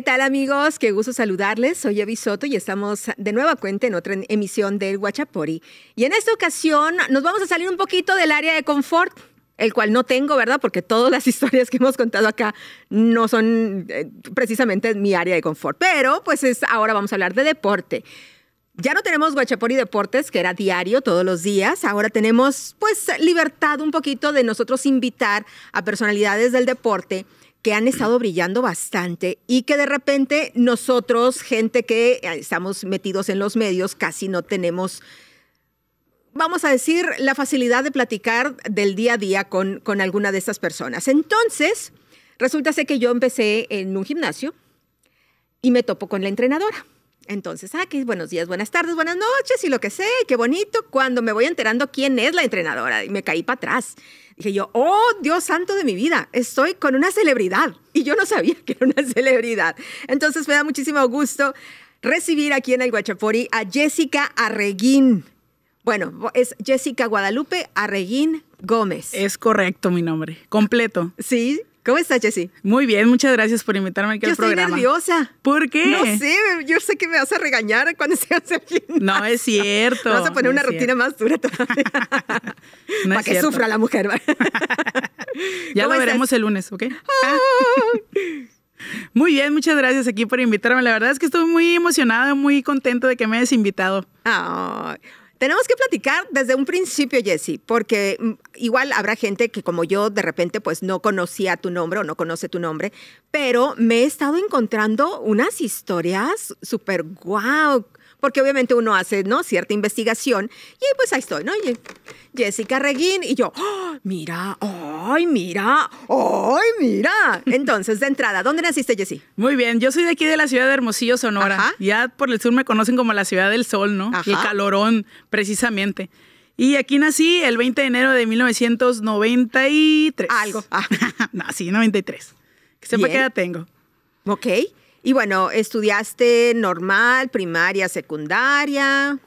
¿Qué tal amigos? Qué gusto saludarles. Soy Evi Soto y estamos de nueva cuenta en otra emisión del Guachapori. Y en esta ocasión nos vamos a salir un poquito del área de confort, el cual no tengo, ¿verdad? Porque todas las historias que hemos contado acá no son eh, precisamente mi área de confort. Pero pues es, ahora vamos a hablar de deporte. Ya no tenemos Guachapori Deportes, que era diario todos los días. Ahora tenemos pues libertad un poquito de nosotros invitar a personalidades del deporte que han estado brillando bastante y que de repente nosotros, gente que eh, estamos metidos en los medios, casi no tenemos, vamos a decir, la facilidad de platicar del día a día con, con alguna de estas personas. Entonces, resulta ser que yo empecé en un gimnasio y me topo con la entrenadora. Entonces, ah, qué buenos días, buenas tardes, buenas noches y lo que sé, qué bonito. Cuando me voy enterando quién es la entrenadora, y me caí para atrás. Dije yo, oh Dios santo de mi vida, estoy con una celebridad. Y yo no sabía que era una celebridad. Entonces me da muchísimo gusto recibir aquí en el Guachapori a Jessica Arreguín. Bueno, es Jessica Guadalupe Arreguín Gómez. Es correcto mi nombre, completo. Sí, ¿Cómo estás, Jessy? Muy bien, muchas gracias por invitarme aquí yo al programa. Yo estoy nerviosa. ¿Por qué? No sé, yo sé que me vas a regañar cuando seas el No, es cierto. Vas a poner una rutina más dura todavía. Para que sufra la mujer. ya lo veremos el lunes, ¿ok? Ah. Muy bien, muchas gracias aquí por invitarme. La verdad es que estoy muy emocionada, muy contenta de que me hayas invitado. ¡Ay! Tenemos que platicar desde un principio, Jesse, porque mm, igual habrá gente que como yo de repente pues no conocía tu nombre o no conoce tu nombre, pero me he estado encontrando unas historias súper guau porque obviamente uno hace, ¿no? Cierta investigación y pues ahí estoy, ¿no? Jessica Reguín y yo, ¡Ah! mira, ay, mira, ay, mira. Entonces, de entrada, ¿dónde naciste, Jessy? Muy bien, yo soy de aquí de la ciudad de Hermosillo, Sonora. Ya por el sur me conocen como la ciudad del sol, ¿no? el calorón, precisamente. Y aquí nací el 20 de enero de 1993. Algo. nací ah. no, sí, 93. Que sepa qué edad tengo. Ok. Y bueno, estudiaste normal, primaria, secundaria.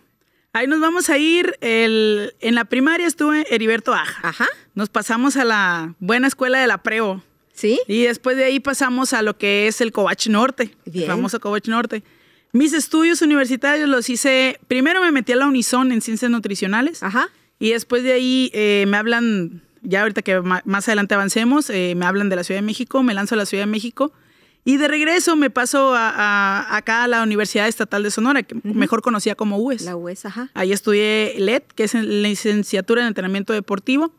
Ahí nos vamos a ir. El, en la primaria estuve Heriberto Aja. Ajá. Nos pasamos a la buena escuela de la Preo. Sí. Y después de ahí pasamos a lo que es el Covach Norte, Bien. el famoso Covach Norte. Mis estudios universitarios los hice. Primero me metí a la Unison en ciencias nutricionales. Ajá. Y después de ahí eh, me hablan, ya ahorita que más adelante avancemos, eh, me hablan de la Ciudad de México, me lanzo a la Ciudad de México y de regreso me paso a, acá a la Universidad Estatal de Sonora, que mejor conocía como UES. La UES, ajá. Ahí estudié LED, que es la licenciatura en entrenamiento deportivo.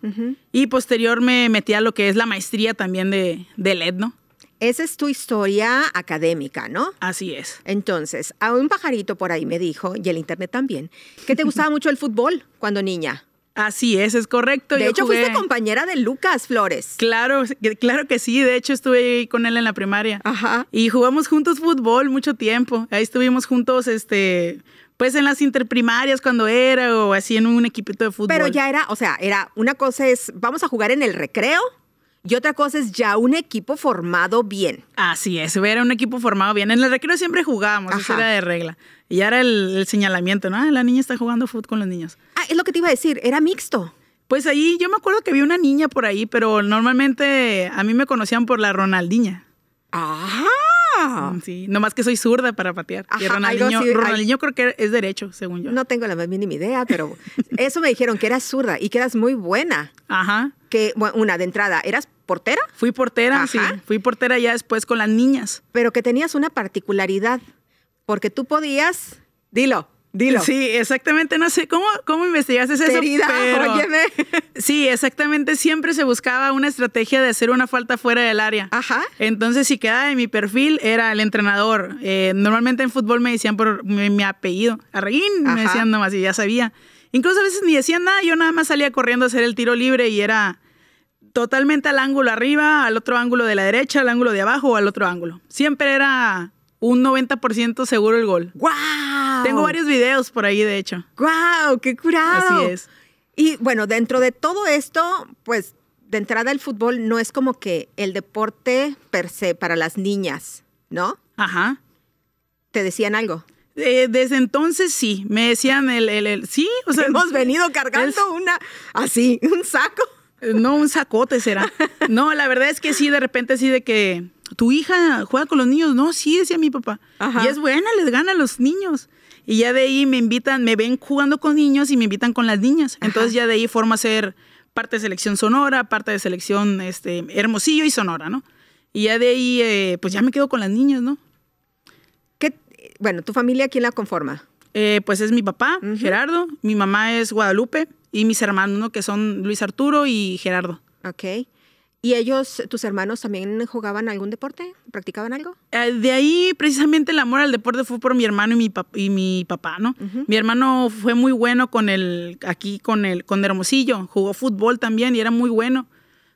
Y posterior me metí a lo que es la maestría también de, de LED, ¿no? Esa es tu historia académica, ¿no? Así es. Entonces, a un pajarito por ahí me dijo, y el internet también, que te gustaba mucho el fútbol cuando niña. Así es, es correcto. De hecho, fuiste compañera de Lucas Flores. Claro, claro que sí. De hecho, estuve con él en la primaria. Ajá. Y jugamos juntos fútbol mucho tiempo. Ahí estuvimos juntos, este, pues en las interprimarias cuando era o así en un equipito de fútbol. Pero ya era, o sea, era una cosa es, vamos a jugar en el recreo y otra cosa es ya un equipo formado bien. Así es, era un equipo formado bien. En el recreo siempre jugábamos, eso era de regla. Y ahora era el, señalamiento, ¿no? Ah, la niña está jugando fútbol con los niños. Ah, es lo que te iba a decir, era mixto. Pues ahí yo me acuerdo que vi una niña por ahí, pero normalmente a mí me conocían por la Ronaldiña. Ajá. Ah. Mm, sí, nomás que soy zurda para patear. y Ronaldinho, creo que es derecho, según yo. No tengo la más mínima idea, pero eso me dijeron que eras zurda y que eras muy buena. Ajá. Que, una de entrada, eras portera? Fui portera, sí. Fui portera ya después con las niñas. Pero que tenías una particularidad, porque tú podías, dilo, Dilo. Sí, exactamente. No sé cómo, cómo investigaste eso. Querida, Sí, exactamente. Siempre se buscaba una estrategia de hacer una falta fuera del área. Ajá. Entonces, si quedaba en mi perfil, era el entrenador. Eh, normalmente en fútbol me decían por mi, apellido. Arreguín, me decían nomás y ya sabía. Incluso a veces ni decían nada, yo nada más salía corriendo a hacer el tiro libre y era totalmente al ángulo arriba, al otro ángulo de la derecha, al ángulo de abajo o al otro ángulo. Siempre era un 90% seguro el gol. ¡Wow! Tengo varios videos por ahí, de hecho. ¡Guau! Wow, ¡Qué curado! Así es. Y bueno, dentro de todo esto, pues de entrada el fútbol no es como que el deporte per se para las niñas, ¿no? Ajá. ¿Te decían algo? desde entonces sí, me decían el, el, sí, o sea, hemos venido cargando una así, un saco eh, no, un sacote será. No, la verdad es que sí, de repente sí de que tu hija juega con los niños. No, sí, decía mi papá. Y es buena, les gana a los niños. Y ya de ahí me invitan, me ven jugando con niños y me invitan con las niñas. Entonces ya de ahí forma ser parte de selección Sonora, parte de selección este, Hermosillo y Sonora, ¿no? Y ya de ahí, eh, pues ya me quedo con las niñas, ¿no? ¿Qué, eh, bueno, ¿tu familia quién la conforma? Eh, pues es mi papá, Gerardo, mi mamá es Guadalupe y mis hermanos, ¿no? que son Luis Arturo y Gerardo. Ok. ¿Y ellos, tus hermanos, también jugaban algún deporte? ¿Practicaban algo? Eh, de ahí, precisamente, el amor al deporte fue por mi hermano y mi, y mi papá, ¿no? Mi hermano fue muy bueno con el, aquí con el, con Hermosillo, jugó fútbol también y era muy bueno.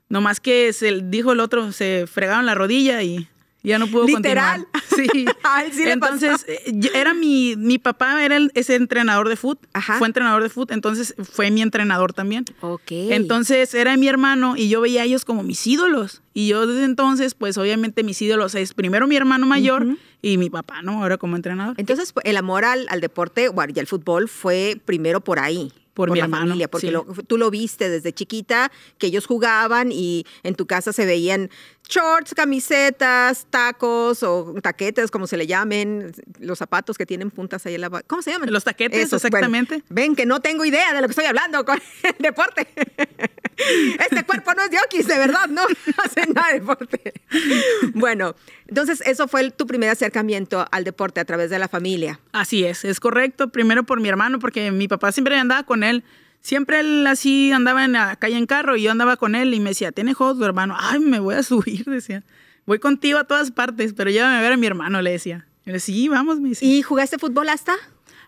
Nomás que se dijo el otro, se fregaron la rodilla y ya no pudo Literal. Sí. entonces, eh, era mi, mi papá era ese entrenador de fútbol, fue entrenador de fútbol, entonces fue mi entrenador también. Ok. Entonces, era mi hermano y yo veía a ellos como mis ídolos. Y yo desde entonces, pues obviamente mis ídolos es primero mi hermano mayor y mi papá, ¿no? Ahora como entrenador. Entonces, el amor al, deporte y al fútbol fue primero por ahí por, mi hermano, familia, porque tú lo viste desde chiquita, que ellos jugaban y en tu casa se veían shorts, camisetas, tacos o taquetes, como se le llamen, los zapatos que tienen puntas ahí en la... ¿Cómo se llaman? Los taquetes, exactamente. ven que no tengo idea de lo que estoy hablando con el deporte. Este cuerpo no es de oquis, de verdad, no, no hace nada de deporte. Bueno, entonces eso fue tu primer acercamiento al deporte a través de la familia. Así es, es correcto. Primero por mi hermano, porque mi papá siempre andaba con él Siempre él así andaba en la calle en carro y yo andaba con él y me decía, ¿tiene jodido, tu hermano? Ay, me voy a subir, decía. Voy contigo a todas partes, pero llévame a ver a mi hermano, le decía. Y sí, vamos, ¿Y jugaste fútbol hasta?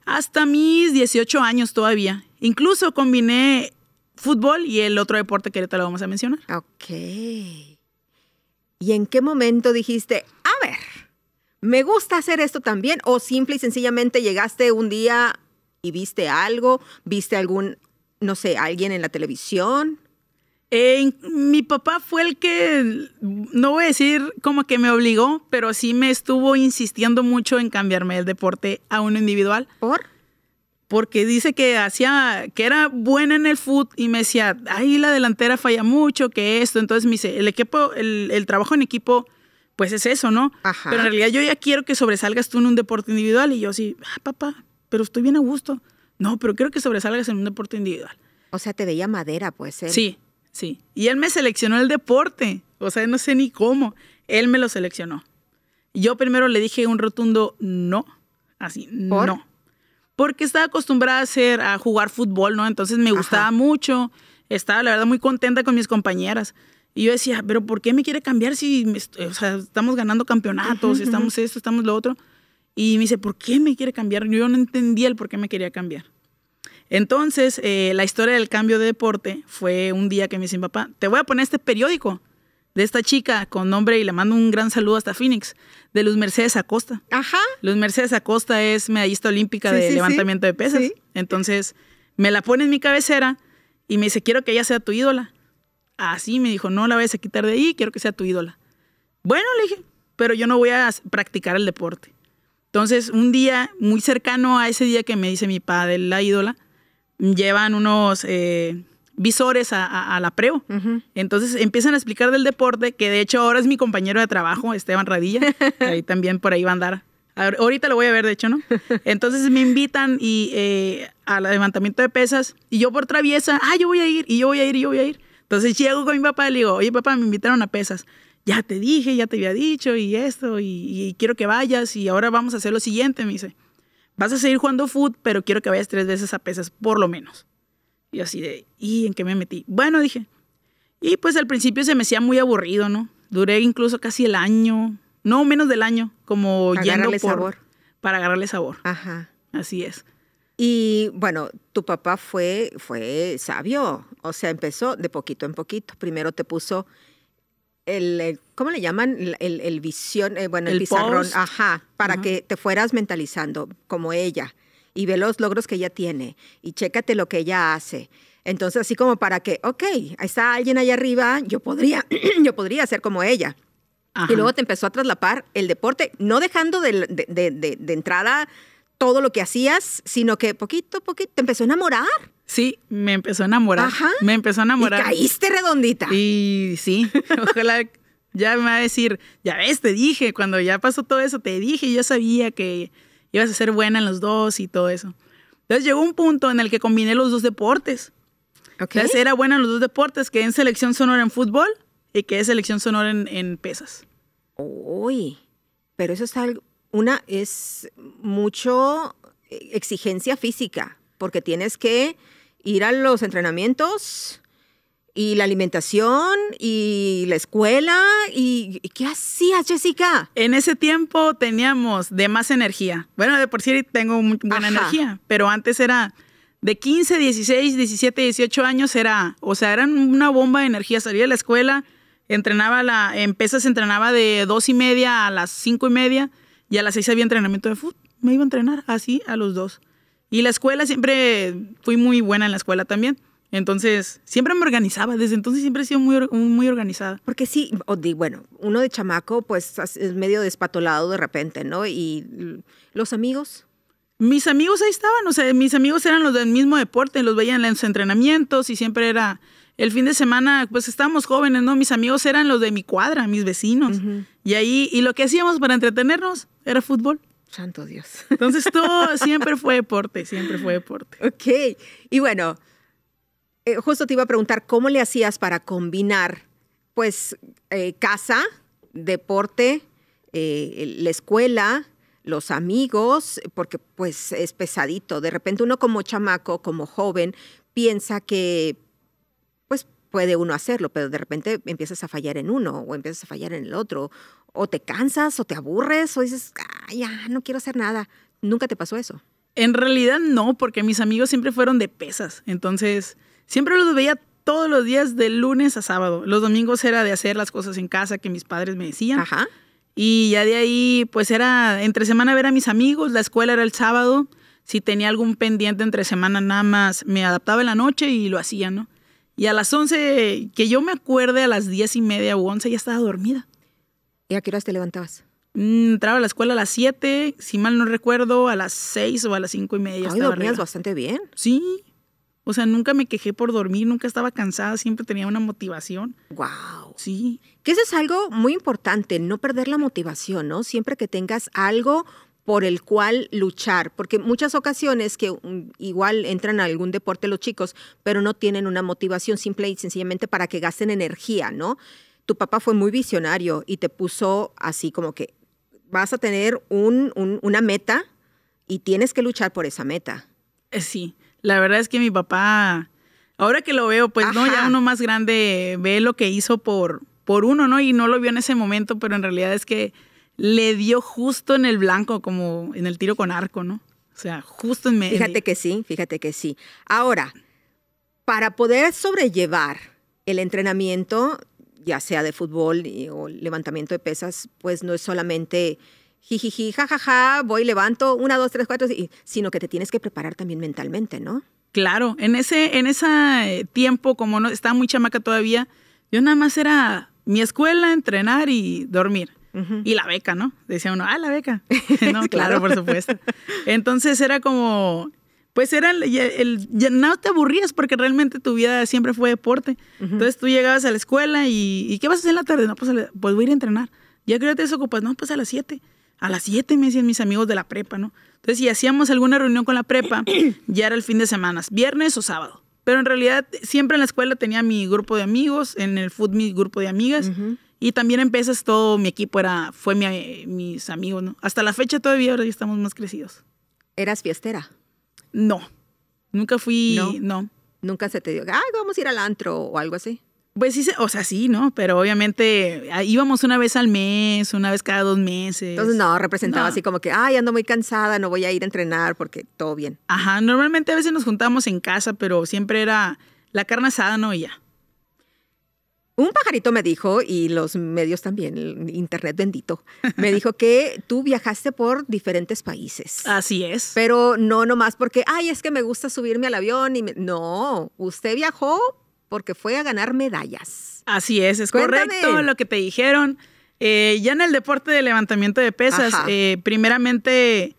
Hasta mis 18 años todavía. Incluso combiné fútbol y el otro deporte que ahorita lo vamos a mencionar. Ok. ¿Y en qué momento dijiste, a ver, me gusta hacer esto también? ¿O simple y sencillamente llegaste un día ¿Y viste algo? ¿Viste algún, no sé, alguien en la televisión? Eh, mi papá fue el que, no voy a decir como que me obligó, pero sí me estuvo insistiendo mucho en cambiarme el deporte a uno individual. ¿Por? Porque dice que hacía, que era buena en el foot y me decía, ahí la delantera falla mucho, que esto. Entonces me dice, el equipo, el, trabajo en equipo, pues es eso, ¿no? Pero en realidad yo ya quiero que sobresalgas tú en un deporte individual. Y yo sí, ah, papá, pero estoy bien a gusto. No, pero creo que sobresalgas en un deporte individual. O sea, te veía madera, pues. Sí, sí. Y él me seleccionó el deporte. O sea, no sé ni cómo. Él me lo seleccionó. Yo primero le dije un rotundo no. Así, no. Porque estaba acostumbrada a hacer, a jugar fútbol, ¿no? Entonces me gustaba mucho. Estaba, la verdad, muy contenta con mis compañeras. Y yo decía, pero ¿por qué me quiere cambiar si estamos ganando campeonatos, estamos esto, estamos lo otro? Y me dice, ¿por qué me quiere cambiar? Yo no entendía el por qué me quería cambiar. Entonces, eh, la historia del cambio de deporte fue un día que me dice mi papá, te voy a poner este periódico de esta chica con nombre y le mando un gran saludo hasta Phoenix, de Luz Mercedes Acosta. Ajá. Luz Mercedes Acosta es medallista olímpica de levantamiento de pesas. Entonces, me la pone en mi cabecera y me dice, quiero que ella sea tu ídola. Así me dijo, no la vayas a quitar de ahí, quiero que sea tu ídola. Bueno, le dije, pero yo no voy a practicar el deporte. Entonces, un día muy cercano a ese día que me dice mi padre, la ídola, llevan unos eh, visores a, la preo. Entonces empiezan a explicar del deporte, que de hecho ahora es mi compañero de trabajo, Esteban Radilla. ahí también por ahí va a andar. Ahorita lo voy a ver, de hecho, ¿no? Entonces me invitan y, eh, al levantamiento de pesas y yo por traviesa, ah, yo voy a ir, y yo voy a ir, y yo voy a ir. Entonces llego con mi papá y le digo, oye papá, me invitaron a pesas ya te dije, ya te había dicho y esto, y, quiero que vayas y ahora vamos a hacer lo siguiente, me dice, vas a seguir jugando foot, pero quiero que vayas tres veces a pesas, por lo menos. Y así de, ¿y en qué me metí? Bueno, dije, y pues al principio se me hacía muy aburrido, ¿no? Duré incluso casi el año, no menos del año, como para yendo por, sabor. Para agarrarle sabor. Ajá. Así es. Y bueno, tu papá fue, fue sabio, o sea, empezó de poquito en poquito. Primero te puso el, eh, ¿cómo le llaman? El, el, visión, eh, bueno, el, pizarrón, ajá, para que te fueras mentalizando como ella y ve los logros que ella tiene y chécate lo que ella hace. Entonces, así como para que, ok, está alguien allá arriba, yo podría, yo podría ser como ella. Y luego te empezó a traslapar el deporte, no dejando de, de, de, de entrada todo lo que hacías, sino que poquito a poquito te empezó a enamorar Sí, me empezó a enamorar. Ajá. Me empezó a enamorar. caíste redondita. Y sí, ojalá ya me va a decir, ya ves, te dije, cuando ya pasó todo eso, te dije, yo sabía que ibas a ser buena en los dos y todo eso. Entonces llegó un punto en el que combiné los dos deportes. Okay. Entonces era buena en los dos deportes, que en selección sonora en fútbol y que es selección sonora en, pesas. Uy, pero eso es algo, una, es mucho eh, exigencia física, porque tienes que ir a los entrenamientos y la alimentación y la escuela. ¿Y, qué hacías, Jessica? En ese tiempo teníamos de más energía. Bueno, de por sí tengo buena energía, pero antes era de 15, 16, 17, 18 años era, o sea, era una bomba de energía. Salía de la escuela, entrenaba la, en pesas entrenaba de dos y media a las cinco y media y a las seis había entrenamiento de fútbol. Me iba a entrenar así a los dos. Y la escuela siempre fui muy buena en la escuela también. Entonces, siempre me organizaba, desde entonces siempre he sido muy, muy organizada. Porque sí, bueno, uno de chamaco pues es medio despatolado de repente, ¿no? Y los amigos, mis amigos ahí estaban, o sea, mis amigos eran los del mismo deporte, los veían en los entrenamientos y siempre era el fin de semana, pues estábamos jóvenes, ¿no? Mis amigos eran los de mi cuadra, mis vecinos. Y ahí, y lo que hacíamos para entretenernos era fútbol. Santo Dios. Entonces todo siempre fue deporte, siempre fue deporte. Ok, y bueno, eh, justo te iba a preguntar, ¿cómo le hacías para combinar, pues, eh, casa, deporte, eh, la escuela, los amigos? Porque, pues, es pesadito. De repente uno como chamaco, como joven, piensa que, pues, puede uno hacerlo, pero de repente empiezas a fallar en uno o empiezas a fallar en el otro, o te cansas, o te aburres, o dices, ah, ya, no quiero hacer nada. ¿Nunca te pasó eso? En realidad no, porque mis amigos siempre fueron de pesas. Entonces, siempre los veía todos los días de lunes a sábado. Los domingos era de hacer las cosas en casa que mis padres me decían. Ajá. Y ya de ahí, pues era entre semana ver a mis amigos, la escuela era el sábado. Si tenía algún pendiente entre semana, nada más me adaptaba en la noche y lo hacía, ¿no? Y a las 11, que yo me acuerde, a las diez y media o 11 ya estaba dormida. ¿Y a qué horas te levantabas? Mm, entraba a la escuela a las 7, si mal no recuerdo, a las 6 o a las 5 y media. Ay, dormías bastante bien. Sí. O sea, nunca me quejé por dormir, nunca estaba cansada, siempre tenía una motivación. ¡Wow! Sí. Que eso es algo muy importante, no perder la motivación, ¿no? Siempre que tengas algo por el cual luchar, porque muchas ocasiones que mm, igual entran a algún deporte los chicos, pero no tienen una motivación simple y sencillamente para que gasten energía, ¿no? Tu papá fue muy visionario y te puso así como que vas a tener un, una meta y tienes que luchar por esa meta. Eh, sí, la verdad es que mi papá, ahora que lo veo, pues no, ya uno más grande ve lo que hizo por, por uno, ¿no? Y no lo vio en ese momento, pero en realidad es que le dio justo en el blanco, como en el tiro con arco, ¿no? O sea, justo en medio. Fíjate que sí, fíjate que sí. Ahora, para poder sobrellevar el entrenamiento ya sea de fútbol o levantamiento de pesas, pues no es solamente jijiji, jajaja, voy, levanto, una, dos, tres, cuatro, sino que te tienes que preparar también mentalmente, ¿no? Claro, en ese, en ese eh, tiempo, como no, estaba muy chamaca todavía, yo nada más era mi escuela, entrenar y dormir. Y la beca, ¿no? Decía uno, ah, la beca. claro, por supuesto. Entonces era como, pues era el, el, no te aburrías porque realmente tu vida siempre fue deporte. Entonces tú llegabas a la escuela y, y, ¿qué vas a hacer en la tarde? No, pues, pues voy a ir a entrenar. Ya que eso te desocupas, no, pues a las 7. A las 7 me decían mis amigos de la prepa, ¿no? Entonces si hacíamos alguna reunión con la prepa, ya era el fin de semana, viernes o sábado. Pero en realidad siempre en la escuela tenía mi grupo de amigos, en el fútbol mi grupo de amigas. Y también en e todo mi equipo era, fue mi, mis amigos, ¿no? Hasta la fecha todavía, ahora estamos más crecidos. ¿Eras fiestera? No, nunca fui, no. Nunca se te dio, ah, vamos a ir al antro o algo así. Pues sí, o sea, sí, ¿no? Pero obviamente ah, íbamos una vez al mes, una vez cada dos meses. Entonces, no, representaba así como que, ay, ando muy cansada, no voy a ir a entrenar porque todo bien. Ajá, normalmente a veces nos juntábamos en casa, pero siempre era la carne asada, ¿no? Y ya. Un pajarito me dijo, y los medios también, internet bendito, me dijo que tú viajaste por diferentes países. Así es. Pero no nomás porque, ay, es que me gusta subirme al avión y No, usted viajó porque fue a ganar medallas. Así es, es correcto lo que te dijeron. Eh, ya en el deporte de levantamiento de pesas, eh, primeramente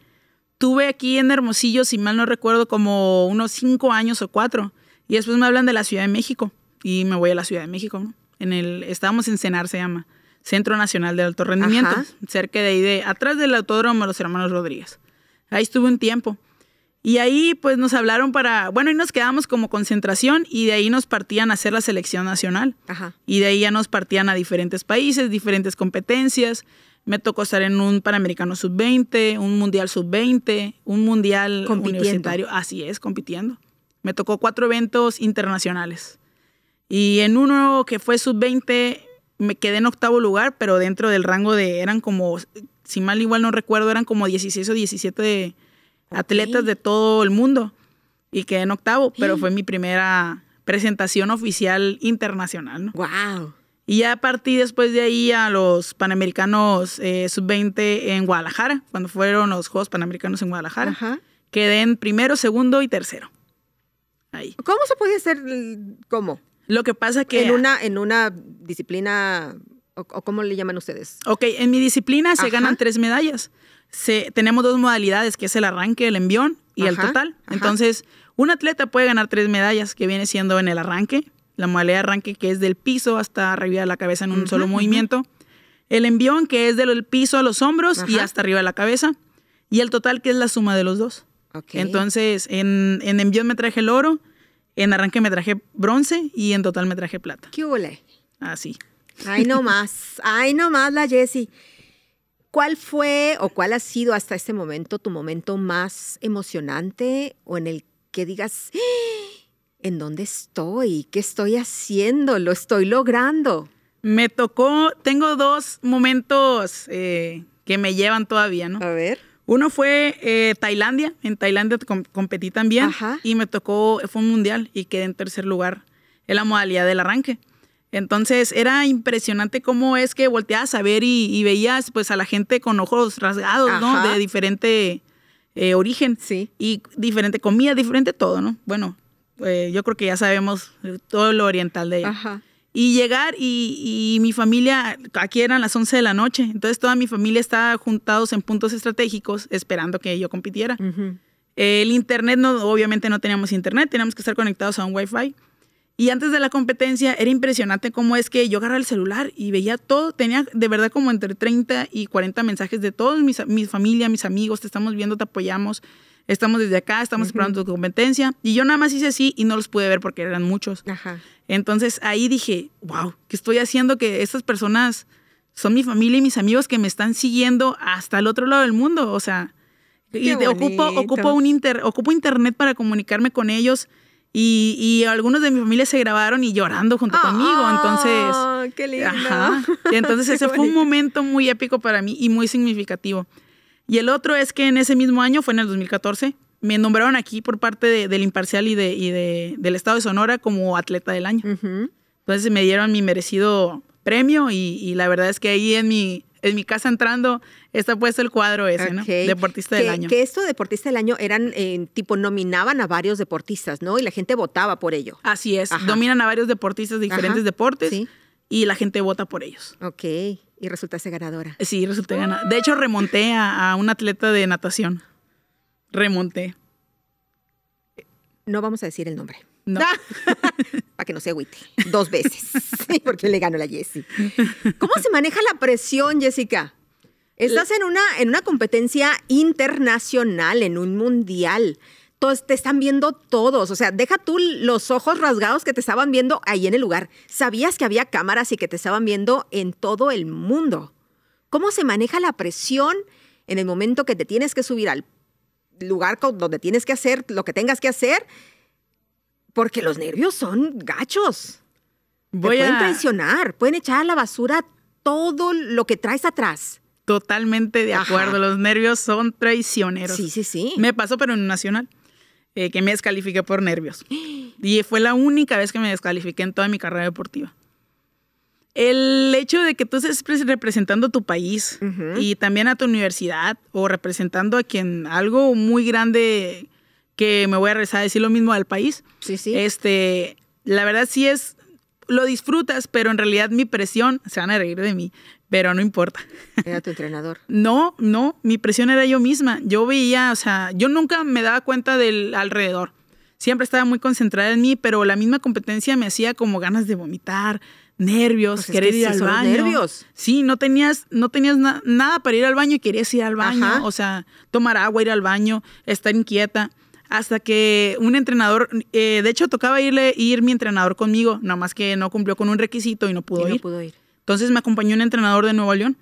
tuve aquí en Hermosillo, si mal no recuerdo, como unos cinco años o cuatro. Y después me hablan de la Ciudad de México y me voy a la Ciudad de México, ¿no? en el, estábamos en Cenar, se llama, Centro Nacional de Alto Rendimiento, cerca de ahí, atrás del autódromo de los hermanos Rodríguez. Ahí estuve un tiempo. Y ahí pues nos hablaron para, bueno, y nos quedamos como concentración y de ahí nos partían a hacer la selección nacional. Y de ahí ya nos partían a diferentes países, diferentes competencias. Me tocó estar en un Panamericano sub-20, un Mundial sub-20, un Mundial universitario. Así es, compitiendo. Me tocó cuatro eventos internacionales. Y en uno que fue sub-20 me quedé en octavo lugar, pero dentro del rango de, eran como, si mal igual no recuerdo, eran como 16 o 17 atletas de todo el mundo. Y quedé en octavo, pero mm. fue mi primera presentación oficial internacional. ¿no? ¡Wow! Y ya partí después de ahí a los Panamericanos eh, Sub-20 en Guadalajara, cuando fueron los Juegos Panamericanos en Guadalajara. Quedé en primero, segundo y tercero. Ahí. ¿Cómo se podía hacer? ¿Cómo? Lo que pasa que... En una, en una disciplina, o, cómo le llaman ustedes. Ok, en mi disciplina se ganan tres medallas. Se, tenemos dos modalidades, que es el arranque, el envión y el total. Entonces, un atleta puede ganar tres medallas, que viene siendo en el arranque, la modalidad de arranque que es del piso hasta arriba de la cabeza en un solo movimiento, el envión que es del piso a los hombros y hasta arriba de la cabeza, y el total que es la suma de los dos. Okay. Entonces, en, en envión me traje el oro, en arranque me traje bronce y en total me traje plata. ¿Qué huele? Así. Ah, ay, no más. Ay, no más la Jessie. ¿Cuál fue o cuál ha sido hasta este momento tu momento más emocionante o en el que digas, ¡Ah! ¿en dónde estoy? ¿Qué estoy haciendo? ¿Lo estoy logrando? Me tocó, tengo dos momentos eh, que me llevan todavía, ¿no? A ver. Uno fue eh, Tailandia, en Tailandia competí también y me tocó, fue un mundial y quedé en tercer lugar en la modalidad del arranque. Entonces era impresionante cómo es que volteabas a ver y, veías pues a la gente con ojos rasgados, ¿no? De diferente eh, origen. Y diferente comida, diferente todo, ¿no? Bueno, eh, yo creo que ya sabemos todo lo oriental de ella. Y llegar y, mi familia, aquí eran las 11 de la noche, entonces toda mi familia estaba juntados en puntos estratégicos esperando que yo compitiera. El internet, no, obviamente no teníamos internet, teníamos que estar conectados a un wifi. Y antes de la competencia era impresionante cómo es que yo agarraba el celular y veía todo, tenía de verdad como entre 30 y 40 mensajes de todos mis, mi familia, mis amigos, te estamos viendo, te apoyamos estamos desde acá, estamos esperando tu competencia. Y yo nada más hice así y no los pude ver porque eran muchos. Entonces ahí dije, wow, ¿qué estoy haciendo? Que estas personas son mi familia y mis amigos que me están siguiendo hasta el otro lado del mundo. O sea, y ocupo, ocupo, un ocupo internet para comunicarme con ellos. Y, algunos de mi familia se grabaron y llorando junto ah, conmigo. Entonces. Ah, entonces ese fue un momento muy épico para mí y muy significativo. Y el otro es que en ese mismo año, fue en el 2014, me nombraron aquí por parte del Imparcial y, de, del Estado de Sonora como atleta del año. Entonces me dieron mi merecido premio y, la verdad es que ahí en mi, en mi casa entrando está puesto el cuadro ese, ¿no? Deportista del año. Que esto deportista del año eran, eh, tipo, nominaban a varios deportistas, ¿no? Y la gente votaba por ello. Así es, dominan a varios deportistas de diferentes deportes. Y la gente vota por ellos. Ok. Y resultaste ganadora. Sí, resulté ganadora. De hecho, remonté a, un atleta de natación. Remonté. No vamos a decir el nombre. No. Para que no se agüite. Dos veces. Porque le ganó la Jessie. ¿Cómo se maneja la presión, Jessica? Estás en una, en una competencia internacional, en un mundial. Entonces te están viendo todos. O sea, deja tú los ojos rasgados que te estaban viendo ahí en el lugar. Sabías que había cámaras y que te estaban viendo en todo el mundo. ¿Cómo se maneja la presión en el momento que te tienes que subir al lugar donde tienes que hacer lo que tengas que hacer? Porque los nervios son gachos. Voy te pueden a... traicionar, pueden echar a la basura todo lo que traes atrás. Totalmente de acuerdo, los nervios son traicioneros. Sí, sí, sí. Me pasó, pero en Nacional. Eh, que me descalifiqué por nervios. Y fue la única vez que me descalifiqué en toda mi carrera deportiva. El hecho de que tú estés representando tu país y también a tu universidad o representando a quien algo muy grande que me voy a regresar a decir lo mismo al país. Sí, sí. Este, la verdad sí es lo disfrutas, pero en realidad mi presión, se van a reír de mí, pero no importa. Era tu entrenador. No, no, mi presión era yo misma. Yo veía, o sea, yo nunca me daba cuenta del alrededor. Siempre estaba muy concentrada en mí, pero la misma competencia me hacía como ganas de vomitar, nervios, pues querer ir al baño. Nervios. Sí, no tenías, no tenías nada para ir al baño y querías ir al baño, o sea, tomar agua, ir al baño, estar inquieta hasta que un entrenador, eh, de hecho tocaba irle, ir mi entrenador conmigo, nada más que no cumplió con un requisito y no pudo, ir. pudo ir. Entonces me acompañó un entrenador de Nuevo León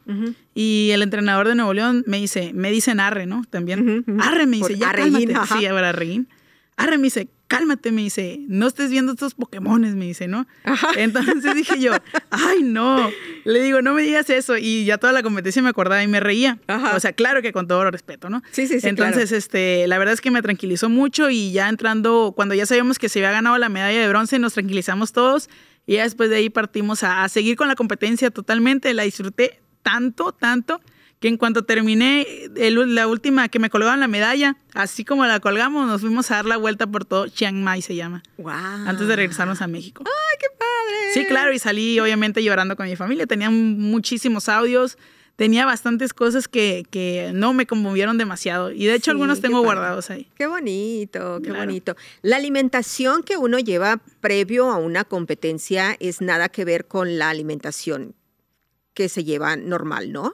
y el entrenador de Nuevo León me dice, me dicen arre, ¿no? También, arre, me dice, ya Sí, a Arre, me dice, cálmate, me dice, no estés viendo estos Pokémones, me dice, ¿no? Entonces dije yo, ay, no. Le digo, no me digas eso. Y ya toda la competencia me acordaba y me reía. O sea, claro que con todo respeto, ¿no? Sí, sí, sí. Entonces, este, la verdad es que me tranquilizó mucho y ya entrando, cuando ya sabíamos que se había ganado la medalla de bronce, nos tranquilizamos todos. Y ya después de ahí partimos a seguir con la competencia totalmente. La disfruté tanto, tanto que en cuanto terminé la última que me colgaban la medalla, así como la colgamos, nos fuimos a dar la vuelta por todo Chiang Mai se llama. Wow. Antes de regresarnos a México. ¡Ay, qué padre! Sí, claro, y salí obviamente llorando con mi familia. Tenía muchísimos audios, tenía bastantes cosas que, no me conmovieron demasiado. Y de hecho algunos tengo guardados ahí. Qué bonito, qué bonito. La alimentación que uno lleva previo a una competencia es nada que ver con la alimentación que se lleva normal, ¿no?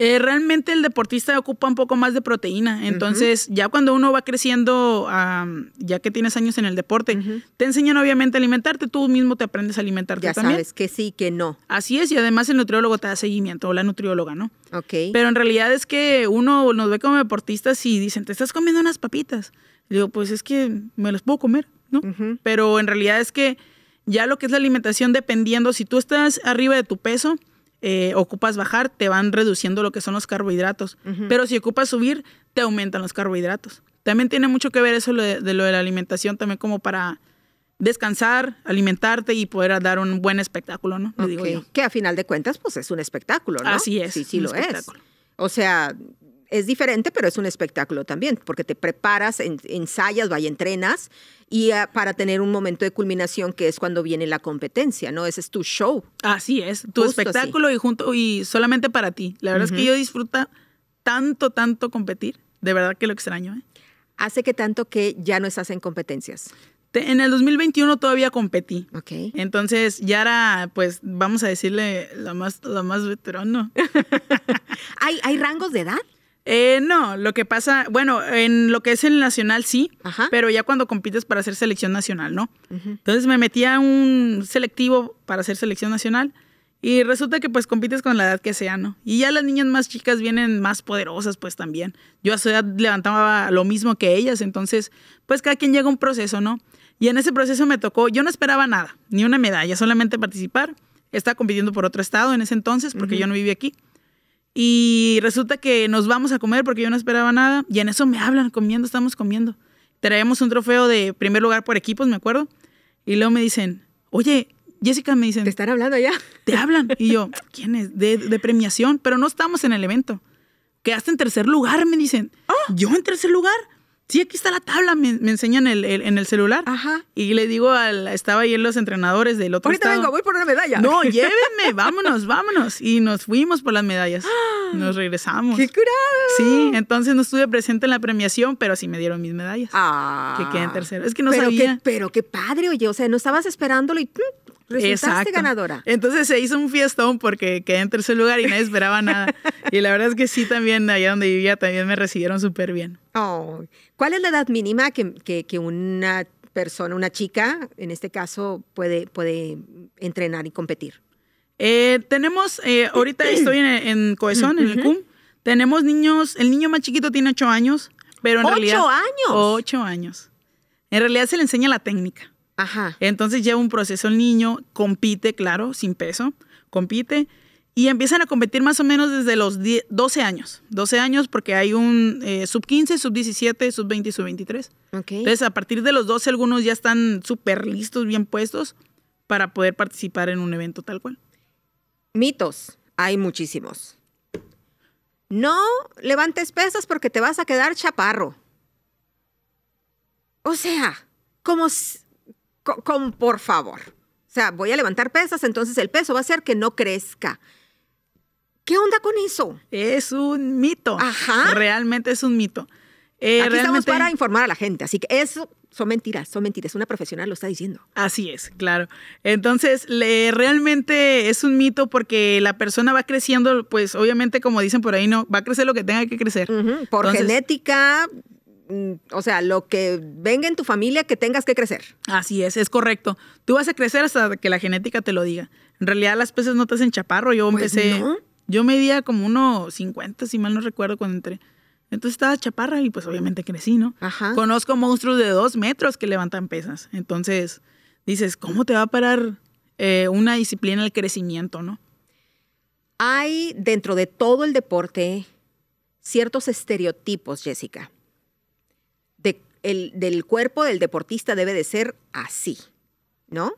Eh, realmente el deportista ocupa un poco más de proteína. Entonces, ya cuando uno va creciendo, ya que tienes años en el deporte, te enseñan obviamente a alimentarte, tú mismo te aprendes a alimentarte también. sabes que sí, que no. Así es, y además el nutriólogo te da seguimiento, o la nutrióloga, ¿no? Ok. Pero en realidad es que uno nos ve como deportistas y dicen, te estás comiendo unas papitas. Yo, digo, pues es que me las puedo comer, ¿no? Pero en realidad es que ya lo que es la alimentación, dependiendo, si tú estás arriba de tu peso, eh, ocupas bajar, te van reduciendo lo que son los carbohidratos. Pero si ocupas subir, te aumentan los carbohidratos. También tiene mucho que ver eso de, lo de la alimentación, también como para descansar, alimentarte y poder dar un buen espectáculo, ¿no? Que a final de cuentas, pues es un espectáculo, ¿no? Así es. Sí, sí lo es. O sea, es diferente, pero es un espectáculo también, porque te preparas, ensayas, vaya, entrenas, y ah, para tener un momento de culminación que es cuando viene la competencia, ¿no? Ese es tu show. Así es, tu espectáculo y junto y solamente para ti. La verdad es que yo disfruto tanto, tanto competir. De verdad que lo extraño, ¿eh? ¿Hace que tanto que ya no estás en competencias? en el 2021 todavía competí. Ok. Entonces ya era, pues, vamos a decirle, la más, la más veterana. ¿Hay, ¿Hay rangos de edad? Eh, no, lo que pasa, bueno, en lo que es el nacional sí, pero ya cuando compites para hacer selección nacional, ¿no? Entonces me metí a un selectivo para hacer selección nacional y resulta que pues compites con la edad que sea, ¿no? Y ya las niñas más chicas vienen más poderosas pues también. Yo a su edad levantaba lo mismo que ellas, entonces pues cada quien llega a un proceso, ¿no? Y en ese proceso me tocó, yo no esperaba nada, ni una medalla, solamente participar. Estaba compitiendo por otro estado en ese entonces porque yo no vivía aquí. Y resulta que nos vamos a comer porque yo no esperaba nada. Y en eso me hablan, comiendo, estamos comiendo. Traemos un trofeo de primer lugar por equipos, me acuerdo. Y luego me dicen, oye, Jessica, me dicen. Te están hablando ya. Te hablan. Y yo, ¿quién es? De, premiación, pero no estamos en el evento. Quedaste en tercer lugar, me dicen. ¡Ah! ¿Yo en tercer lugar? sí, aquí está la tabla, me, enseñan en el celular. Ajá. Y le digo, al, estaba ahí los entrenadores del otro Ahorita vengo, voy por una medalla. No, llévenme, vámonos, vámonos. Y nos fuimos por las medallas. Nos regresamos. ¡Qué curado! Sí, entonces no estuve presente en la premiación, pero sí me dieron mis medallas. Ah. Que quedé en tercero. Es que no pero sabía. Qué, pero qué padre, oye, o sea, no estabas esperándolo y... Entonces se hizo un fiestón porque quedé en tercer lugar y nadie esperaba nada. y la verdad es que sí, también allá donde vivía también me recibieron súper bien. ¿Cuál es la edad mínima que, una persona, una chica, en este caso, puede, puede entrenar y competir? Eh, tenemos, eh, ahorita estoy en, en Coezón, en el CUM. Tenemos niños, el niño más chiquito tiene ocho años, pero en realidad... ¡Ocho años! Ocho años. En realidad se le enseña la técnica. Ajá. Entonces lleva un proceso el niño, compite, claro, sin peso, compite. Y empiezan a competir más o menos desde los 12 años. 12 años porque hay un eh, sub 15, sub 17, sub 20 y sub 23. Entonces, a partir de los 12, algunos ya están súper listos, bien puestos para poder participar en un evento tal cual. Mitos, hay muchísimos. No levantes pesas porque te vas a quedar chaparro. O sea, como con, por favor. O sea, voy a levantar pesas, entonces el peso va a hacer que no crezca. ¿Qué onda con eso? Es un mito. Ajá. Realmente es un mito. Eh, Aquí estamos para informar a la gente, así que eso son mentiras, son mentiras. Una profesional lo está diciendo. Así es, claro. Entonces, realmente es un mito porque la persona va creciendo, pues obviamente, como dicen por ahí, no va a crecer lo que tenga que crecer. Por genética, o sea, lo que venga en tu familia que tengas que crecer. Así es, es correcto. Tú vas a crecer hasta que la genética te lo diga. En realidad las peces no te hacen chaparro. Yo pues empecé, yo medía como unos 50, si mal no recuerdo, cuando entré. Entonces estaba chaparra y pues obviamente crecí, ¿no? Conozco monstruos de dos metros que levantan pesas. Entonces dices, ¿cómo te va a parar eh, una disciplina el crecimiento, no? Hay dentro de todo el deporte ciertos estereotipos, Jessica, el, del cuerpo del deportista debe de ser así, ¿no?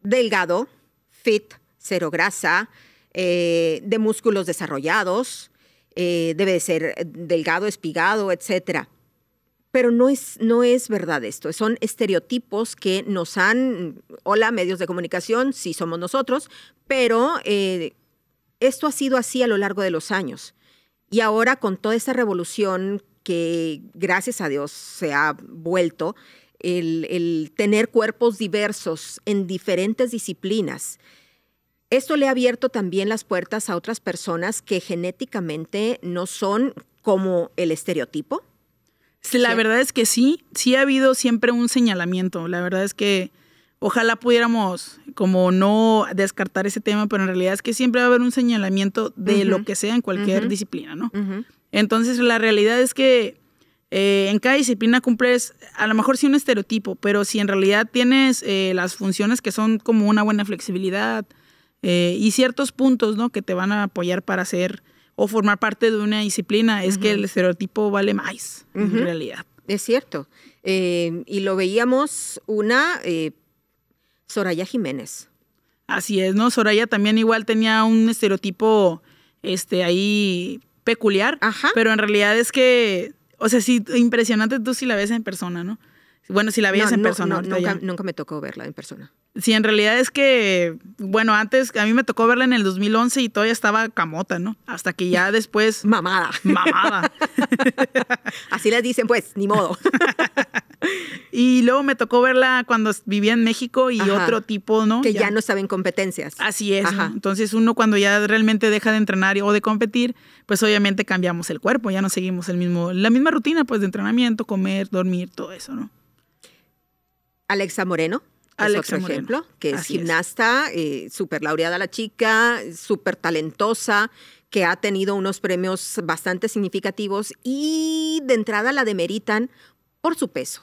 Delgado, fit, cero grasa, eh, de músculos desarrollados, eh, debe de ser delgado, espigado, etcétera. Pero no es, no es verdad esto, son estereotipos que nos han, hola medios de comunicación, sí somos nosotros, pero eh, esto ha sido así a lo largo de los años. Y ahora con toda esta revolución que gracias a Dios se ha vuelto el, tener cuerpos diversos en diferentes disciplinas. Esto le ha abierto también las puertas a otras personas que genéticamente no son como el estereotipo. la verdad es que sí, sí ha habido siempre un señalamiento. La verdad es que ojalá pudiéramos como no descartar ese tema, pero en realidad es que siempre va a haber un señalamiento de lo que sea en cualquier disciplina, ¿no? Entonces, la realidad es que eh, en cada disciplina cumples, a lo mejor sí un estereotipo, pero si en realidad tienes eh, las funciones que son como una buena flexibilidad eh, y ciertos puntos, ¿no? Que te van a apoyar para hacer o formar parte de una disciplina, es que el estereotipo vale más en realidad. Es cierto. y lo veíamos una, Soraya Jiménez. Así es, ¿no? Soraya también igual tenía un estereotipo este, ahí peculiar, pero en realidad es que, o sea, sí, impresionante tú si la ves en persona, ¿no? Bueno, si la veías en persona. nunca, nunca, me tocó verla en persona. Sí, en realidad es que, bueno, antes a mí me tocó verla en el 2011 y todavía estaba camota, ¿no? Hasta que ya después... mamada. Mamada. Así les dicen, pues, ni modo. Y luego me tocó verla cuando vivía en México y otro tipo, ¿no? Que ya, no no saben competencias. Así es. Entonces uno cuando ya realmente deja de entrenar o de competir, pues obviamente cambiamos el cuerpo, ya no seguimos el mismo, la misma rutina pues de entrenamiento, comer, dormir, todo eso, ¿no? Alexa Moreno. por ejemplo, que es gimnasta, eh, súper laureada la chica, súper talentosa, que ha tenido unos premios bastante significativos y de entrada la demeritan por su peso.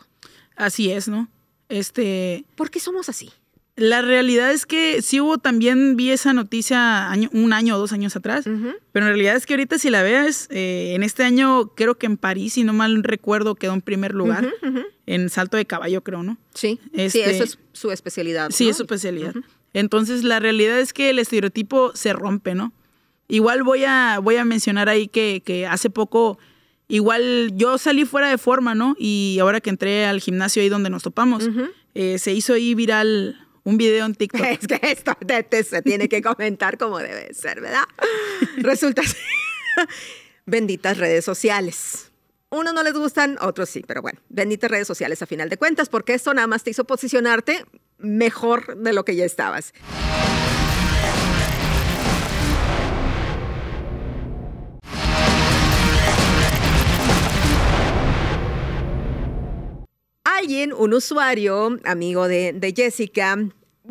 Así es, ¿no? Este. ¿Por qué somos así? La realidad es que sí hubo también, vi esa noticia un año o dos años atrás, pero en realidad es que ahorita si la veas, eh, en este año creo que en París, si no mal recuerdo, quedó en primer lugar, en salto de caballo creo, ¿no? Sí, sí, este, eso es su especialidad. Sí, es su especialidad. Entonces la realidad es que el estereotipo se rompe, ¿no? Igual voy a, voy a mencionar ahí que hace poco igual yo salí fuera de forma, ¿no? Y ahora que entré al gimnasio ahí donde nos topamos, eh, se hizo ahí viral un video en TikTok. Es que esto se tiene que comentar como debe ser, ¿verdad? Resulta benditas redes sociales. Unos no les gustan, otros sí, pero bueno, benditas redes sociales a final de cuentas, porque esto nada más te hizo posicionarte mejor de lo que ya estabas. un usuario, amigo de, Jessica,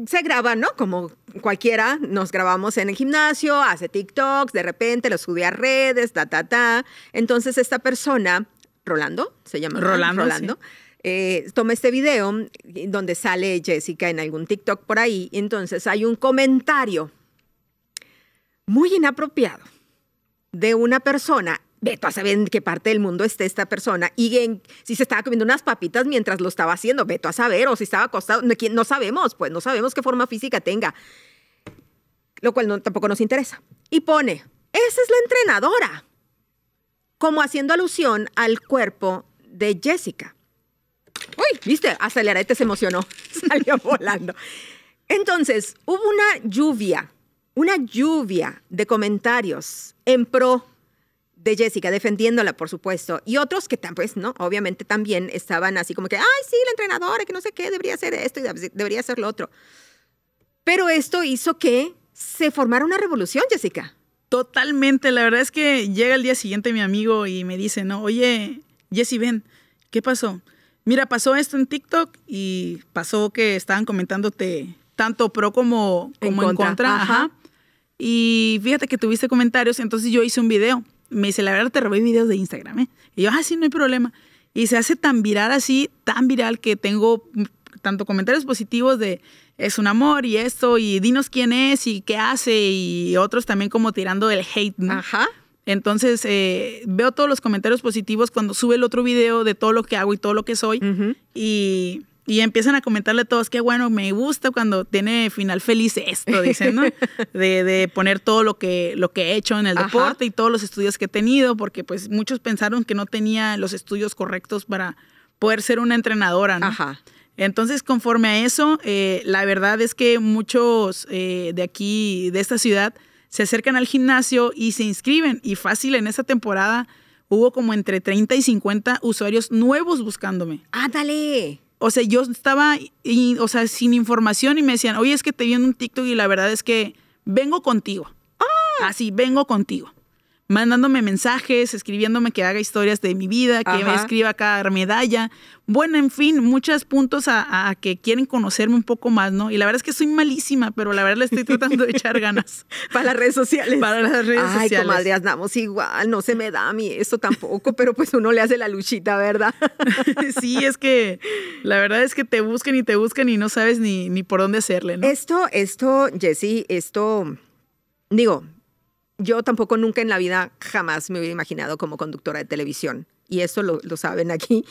se graba, ¿no? Como cualquiera, nos grabamos en el gimnasio, hace TikToks, de repente lo sube a redes, ta, ta, ta. Entonces esta persona, Rolando, se llama Rolando. Eh, toma este video donde sale Jessica en algún TikTok por ahí. Entonces hay un comentario muy inapropiado de una persona Veto a saber en qué parte del mundo esté esta persona y si se estaba comiendo unas papitas mientras lo estaba haciendo, veto a saber, o si estaba acostado, no, no sabemos, pues no sabemos qué forma física tenga, lo cual tampoco nos interesa. Y pone, esa es la entrenadora, como haciendo alusión al cuerpo de Jessica. Uy, viste, hasta el arete se emocionó, salió volando. Entonces, hubo una lluvia, una lluvia de comentarios en pro de Jessica, defendiéndola, por supuesto, y otros que pues, ¿no? Obviamente también estaban así como que, ay, sí, la entrenadora, que no sé qué, debería hacer esto y debería hacer lo otro. Pero esto hizo que se formara una revolución, Jessica. Totalmente, la verdad es que llega el día siguiente mi amigo y me dice, no, oye, Jessy, ven, ¿qué pasó? Mira, pasó esto en TikTok y pasó que estaban comentándote tanto pro como, como en contra. Ajá. Y fíjate que tuviste comentarios, entonces yo hice un video me dice, la verdad te robé videos de Instagram, ¿eh? Y yo, ah, sí, no hay problema. Y se hace tan viral así, tan viral que tengo mm, tanto comentarios positivos de es un amor y esto, y dinos quién es y qué hace, y otros también como tirando el hate, Ajá. Entonces eh, veo todos los comentarios positivos cuando sube el otro video de todo lo que hago y todo lo que soy. Y y empiezan a comentarle a todos qué bueno, me gusta cuando tiene final feliz esto, dicen, ¿no? De, de poner todo lo que, lo que he hecho en el deporte y todos los estudios que he tenido, porque pues muchos pensaron que no tenía los estudios correctos para poder ser una entrenadora, ¿no? Ajá. Entonces, conforme a eso, eh, la verdad es que muchos eh, de aquí, de esta ciudad, se acercan al gimnasio y se inscriben. Y fácil, en esa temporada hubo como entre 30 y 50 usuarios nuevos buscándome. dale! o sea, yo estaba, y, o sea, sin información y me decían, oye, es que te vi en un TikTok y la verdad es que vengo contigo. Ah. Así, vengo contigo mandándome mensajes, escribiéndome que haga historias de mi vida, que me escriba cada medalla. Bueno, en fin, muchos puntos a, que quieren conocerme un poco más, ¿no? Y la verdad es que soy malísima, pero la verdad le estoy tratando de echar ganas. Para las redes sociales. Para las redes sociales. Ay, comadre, andamos igual, no se me da a mí eso tampoco, pero pues uno le hace la luchita, ¿verdad? sí, es que la verdad es que te buscan y te buscan y no sabes ni, ni por dónde hacerle, ¿no? Esto, esto, Jessy, esto, digo, yo tampoco nunca en la vida jamás me hubiera imaginado como conductora de televisión. Y eso lo, saben aquí,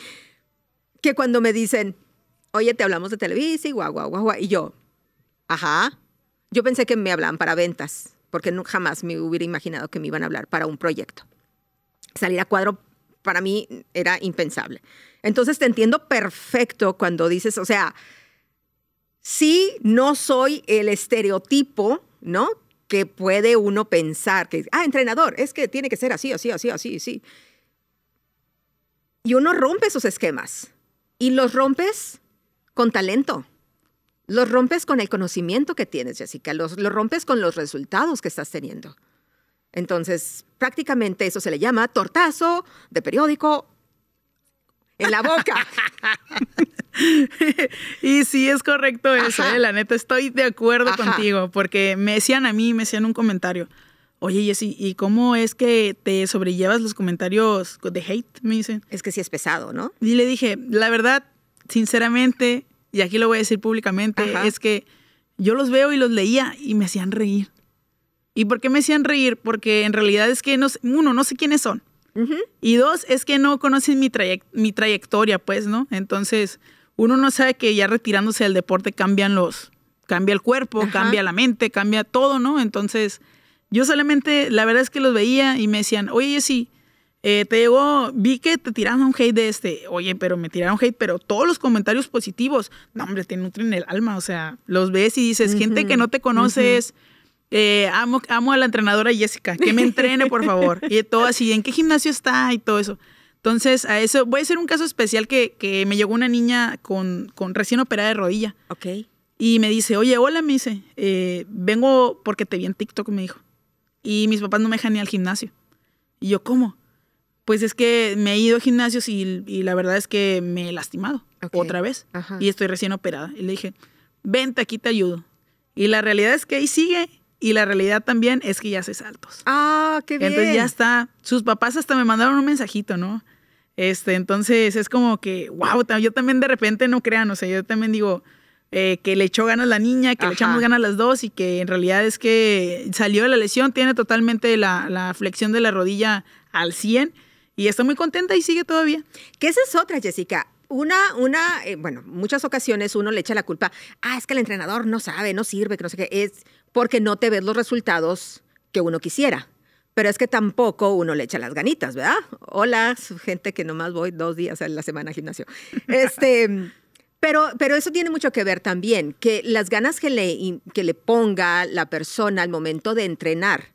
que cuando me dicen, oye, te hablamos de televisión, y guau, guau, y yo, ajá, yo pensé que me hablaban para ventas, porque jamás me hubiera imaginado que me iban a hablar para un proyecto. Salir a cuadro para mí era impensable. Entonces te entiendo perfecto cuando dices, o sea, sí, no soy el estereotipo, ¿no? que puede uno pensar que, ah, entrenador, es que tiene que ser así, así, así, así, sí. Y uno rompe esos esquemas. Y los rompes con talento. Los rompes con el conocimiento que tienes, Jessica. Los, los rompes con los resultados que estás teniendo. Entonces, prácticamente eso se le llama tortazo de periódico en la boca. y sí, es correcto eso, ¿eh? la neta, estoy de acuerdo contigo, porque me decían a mí, me decían un comentario, oye Jessy, ¿y cómo es que te sobrellevas los comentarios de hate? Me dicen. Es que sí es pesado, ¿no? Y le dije, la verdad, sinceramente, y aquí lo voy a decir públicamente, es que yo los veo y los leía y me hacían reír. ¿Y por qué me hacían reír? Porque en realidad es que no, uno, no sé quiénes son. Y dos, es que no conocen mi, mi trayectoria, pues, ¿no? Entonces, uno no sabe que ya retirándose del deporte cambian los, cambia el cuerpo, cambia la mente, cambia todo, ¿no? Entonces, yo solamente, la verdad es que los veía y me decían, oye, sí, eh, te llegó, vi que te tiraron un hate de este, oye, pero me tiraron hate, pero todos los comentarios positivos, no, hombre, te nutren el alma, o sea, los ves y dices, gente que no te conoces. Eh, amo, amo a la entrenadora Jessica, que me entrene, por favor. Y todo así, ¿en qué gimnasio está? Y todo eso. Entonces, a eso, voy a hacer un caso especial que, que me llegó una niña con, con recién operada de rodilla. Ok. Y me dice, oye, hola, me dice, eh, vengo porque te vi en TikTok, me dijo. Y mis papás no me dejan ni al gimnasio. Y yo, ¿cómo? Pues es que me he ido a gimnasios y, y la verdad es que me he lastimado otra vez. Y estoy recién operada. Y le dije, vente, aquí te ayudo. Y la realidad es que ahí sigue y la realidad también es que ya hace saltos. Ah, qué bien. Entonces ya está. Sus papás hasta me mandaron un mensajito, ¿no? Este, entonces es como que, wow, yo también de repente no crean, o sea, yo también digo, eh, que le echó ganas la niña, que le echamos ganas las dos y que en realidad es que salió de la lesión, tiene totalmente la, flexión de la rodilla al 100 y está muy contenta y sigue todavía. ¿Qué esa es otra, Jessica? Una, una, eh, bueno, muchas ocasiones uno le echa la culpa, ah, es que el entrenador no sabe, no sirve, que no sé qué, es porque no te ves los resultados que uno quisiera. Pero es que tampoco uno le echa las ganitas, ¿verdad? Hola, gente que nomás voy dos días a la semana al gimnasio. Este, pero, pero eso tiene mucho que ver también, que las ganas que le, que le ponga la persona al momento de entrenar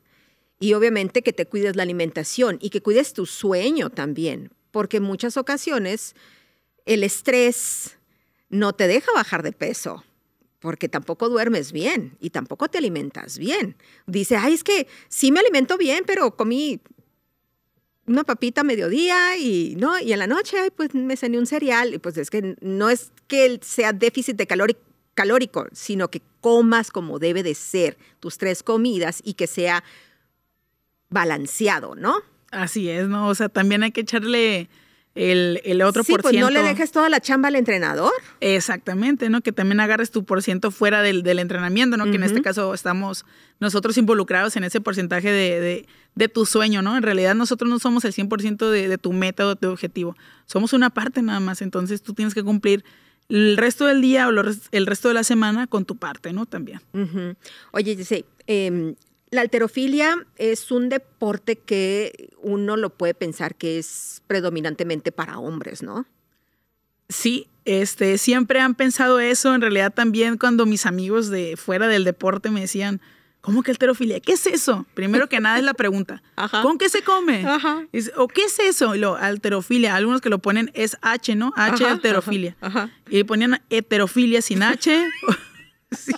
y obviamente que te cuides la alimentación y que cuides tu sueño también, porque en muchas ocasiones el estrés no te deja bajar de peso porque tampoco duermes bien y tampoco te alimentas bien. Dice, ay, es que sí me alimento bien, pero comí una papita a mediodía y no, y en la noche pues me cené un cereal y pues es que no es que sea déficit de calórico, sino que comas como debe de ser tus tres comidas y que sea balanceado, ¿no? Así es, no, o sea, también hay que echarle el, el otro sí, por pues no le dejes toda la chamba al entrenador. Exactamente, ¿no? Que también agarres tu por ciento fuera del, entrenamiento, ¿no? Que en este caso estamos nosotros involucrados en ese porcentaje de, tu sueño, ¿no? En realidad nosotros no somos el 100% de, tu meta o de tu objetivo. Somos una parte nada más, entonces tú tienes que cumplir el resto del día o el resto de la semana con tu parte, ¿no? También. Oye, sí, eh, em, la alterofilia es un deporte que uno lo puede pensar que es predominantemente para hombres, ¿no? Sí, este, siempre han pensado eso. En realidad también cuando mis amigos de fuera del deporte me decían, ¿cómo que alterofilia? ¿Qué es eso? Primero que nada es la pregunta. ¿Con qué se come? ¿O qué es eso? lo, alterofilia. Algunos que lo ponen es H, ¿no? H alterofilia. Y ponían heterofilia sin H. sí.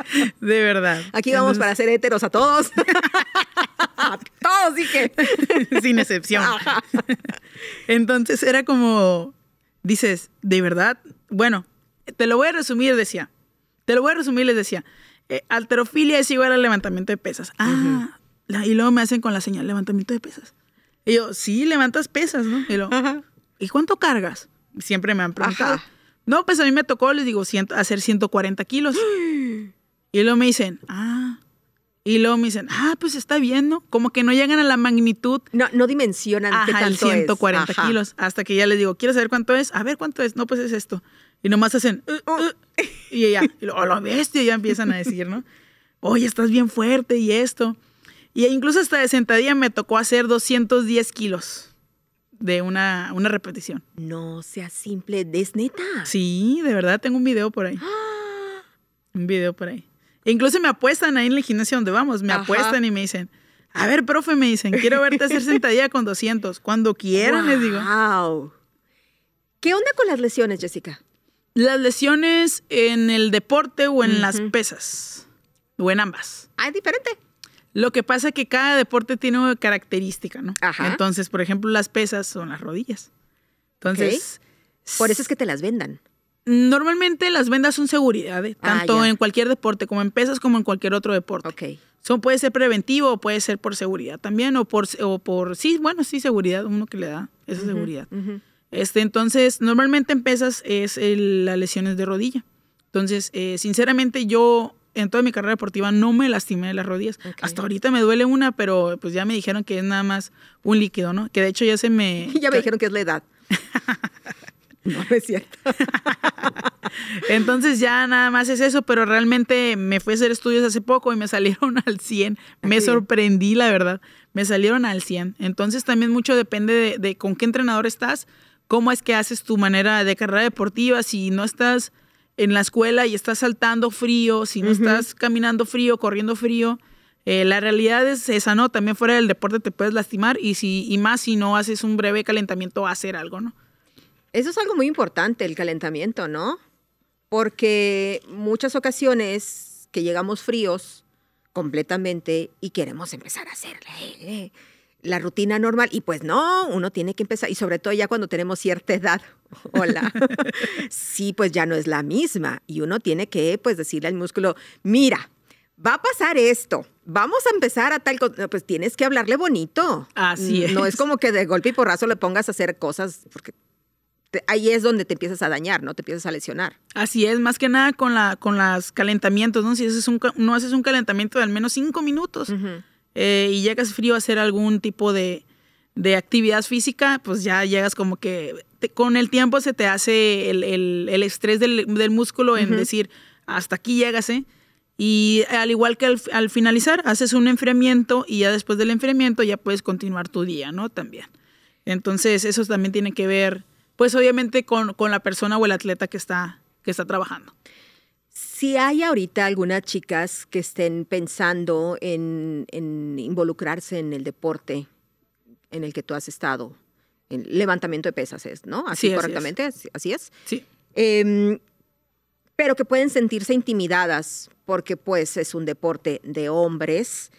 De verdad. Aquí vamos para ser héteros a todos. todos dije. Sin excepción. Entonces era como, dices, ¿de verdad? Bueno, te lo voy a resumir, decía. Te lo voy a resumir, les decía. Eh, alterofilia es igual al levantamiento de pesas. Ah, y luego me hacen con la señal, levantamiento de pesas. Y yo, sí, levantas pesas, ¿no? Y, luego, ¿y cuánto cargas? Siempre me han preguntado. No, pues a mí me tocó, les digo, hacer 140 kilos. Y luego me dicen, ah. Y luego me dicen, ah, pues está bien, ¿no? Como que no llegan a la magnitud. No, no dimensionan Ajá, qué tanto 140 kilos. Hasta que ya les digo, ¿quieres saber cuánto es? A ver cuánto es. No, pues es esto. Y nomás hacen, uh, uh. Uh". y ya, y lo, oh, lo bestia, ya empiezan a decir, ¿no? Oye, estás bien fuerte y esto. Y incluso hasta de sentadilla me tocó hacer 210 kilos de una, una repetición. No sea simple, desneta. Sí, de verdad, tengo un video por ahí. ¡Ah! un video por ahí. Incluso me apuestan ahí en la gimnasia donde vamos, me apuestan y me dicen, a ver, profe, me dicen, quiero verte hacer sentadilla con 200. Cuando quieran, les digo. ¡Wow! ¿Qué onda con las lesiones, Jessica? Las lesiones en el deporte o en las pesas, o en ambas. Ah, es diferente. Lo que pasa es que cada deporte tiene una característica, ¿no? Ajá. Entonces, por ejemplo, las pesas son las rodillas. Entonces... Por eso es que te las vendan. Normalmente las vendas son seguridad, eh, ah, tanto en cualquier deporte, como en pesas, como en cualquier otro deporte. Son, puede ser preventivo o puede ser por seguridad también, o por, o por sí, bueno, sí, seguridad, uno que le da esa seguridad. este, entonces, normalmente en pesas es la las lesiones de rodilla. Entonces, eh, sinceramente, yo en toda mi carrera deportiva no me lastimé de las rodillas. Hasta ahorita me duele una, pero pues ya me dijeron que es nada más un líquido, ¿no? Que de hecho ya se me... ya me dijeron que es la edad. No, es cierto. Entonces ya nada más es eso, pero realmente me fui a hacer estudios hace poco y me salieron al 100. Me sorprendí, la verdad. Me salieron al 100. Entonces también mucho depende de, con qué entrenador estás, cómo es que haces tu manera de carrera deportiva, si no estás en la escuela y estás saltando frío, si no estás caminando frío, corriendo frío. Eh, la realidad es esa, ¿no? También fuera del deporte te puedes lastimar y, si, y más si no haces un breve calentamiento a hacer algo, ¿no? Eso es algo muy importante, el calentamiento, ¿no? Porque muchas ocasiones que llegamos fríos completamente y queremos empezar a hacerle eh, la rutina normal. Y pues no, uno tiene que empezar, y sobre todo ya cuando tenemos cierta edad, hola, sí, pues ya no es la misma. Y uno tiene que pues decirle al músculo, mira, va a pasar esto, vamos a empezar a tal cosa, pues tienes que hablarle bonito. Así es. No es como que de golpe y porrazo le pongas a hacer cosas, porque ahí es donde te empiezas a dañar, ¿no? Te empiezas a lesionar. Así es, más que nada con, la, con los calentamientos, ¿no? Si haces un, no haces un calentamiento de al menos cinco minutos eh, y llegas frío a hacer algún tipo de, actividad física, pues ya llegas como que con el tiempo se te hace el, estrés del, músculo en decir, hasta aquí llegas, ¿eh? Y al igual que al, al, finalizar, haces un enfriamiento y ya después del enfriamiento ya puedes continuar tu día, ¿no? También. Entonces, eso también tiene que ver pues obviamente con, la persona o el atleta que está, que está trabajando. Si hay ahorita algunas chicas que estén pensando en, involucrarse en el deporte en el que tú has estado, en levantamiento de pesas es, ¿no? Así correctamente, así es. Sí. Em, pero que pueden sentirse intimidadas porque pues es un deporte de hombres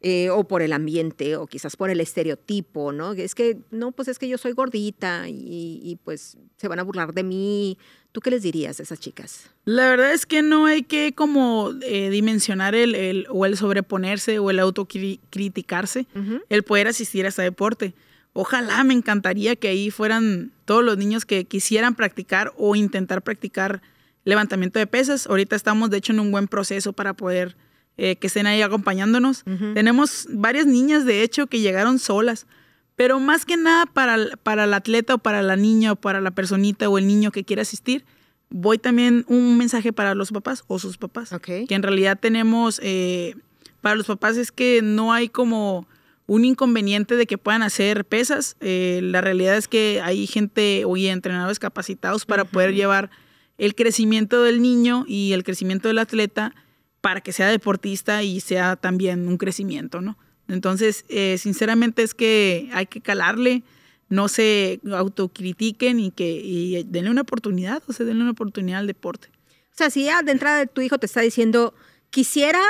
eh, o por el ambiente, o quizás por el estereotipo, ¿no? Es que, no, pues es que yo soy gordita y, pues se van a burlar de mí. ¿Tú qué les dirías a esas chicas? La verdad es que no hay que como eh, dimensionar el, o el sobreponerse o el autocriticarse, el poder asistir a este deporte. Ojalá, me encantaría que ahí fueran todos los niños que quisieran practicar o intentar practicar levantamiento de pesas. Ahorita estamos, de hecho, en un buen proceso para poder eh, que estén ahí acompañándonos. Tenemos varias niñas, de hecho, que llegaron solas, pero más que nada para, para el atleta o para la niña o para la personita o el niño que quiera asistir, voy también un mensaje para los papás o sus papás. Que en realidad tenemos, eh, para los papás es que no hay como un inconveniente de que puedan hacer pesas. Eh, la realidad es que hay gente o entrenadores capacitados para poder llevar el crecimiento del niño y el crecimiento del atleta para que sea deportista y sea también un crecimiento, ¿no? Entonces, eh, sinceramente es que hay que calarle, no se autocritiquen y que y denle una oportunidad, o sea, denle una oportunidad al deporte. O sea, si ya de entrada tu hijo te está diciendo, quisiera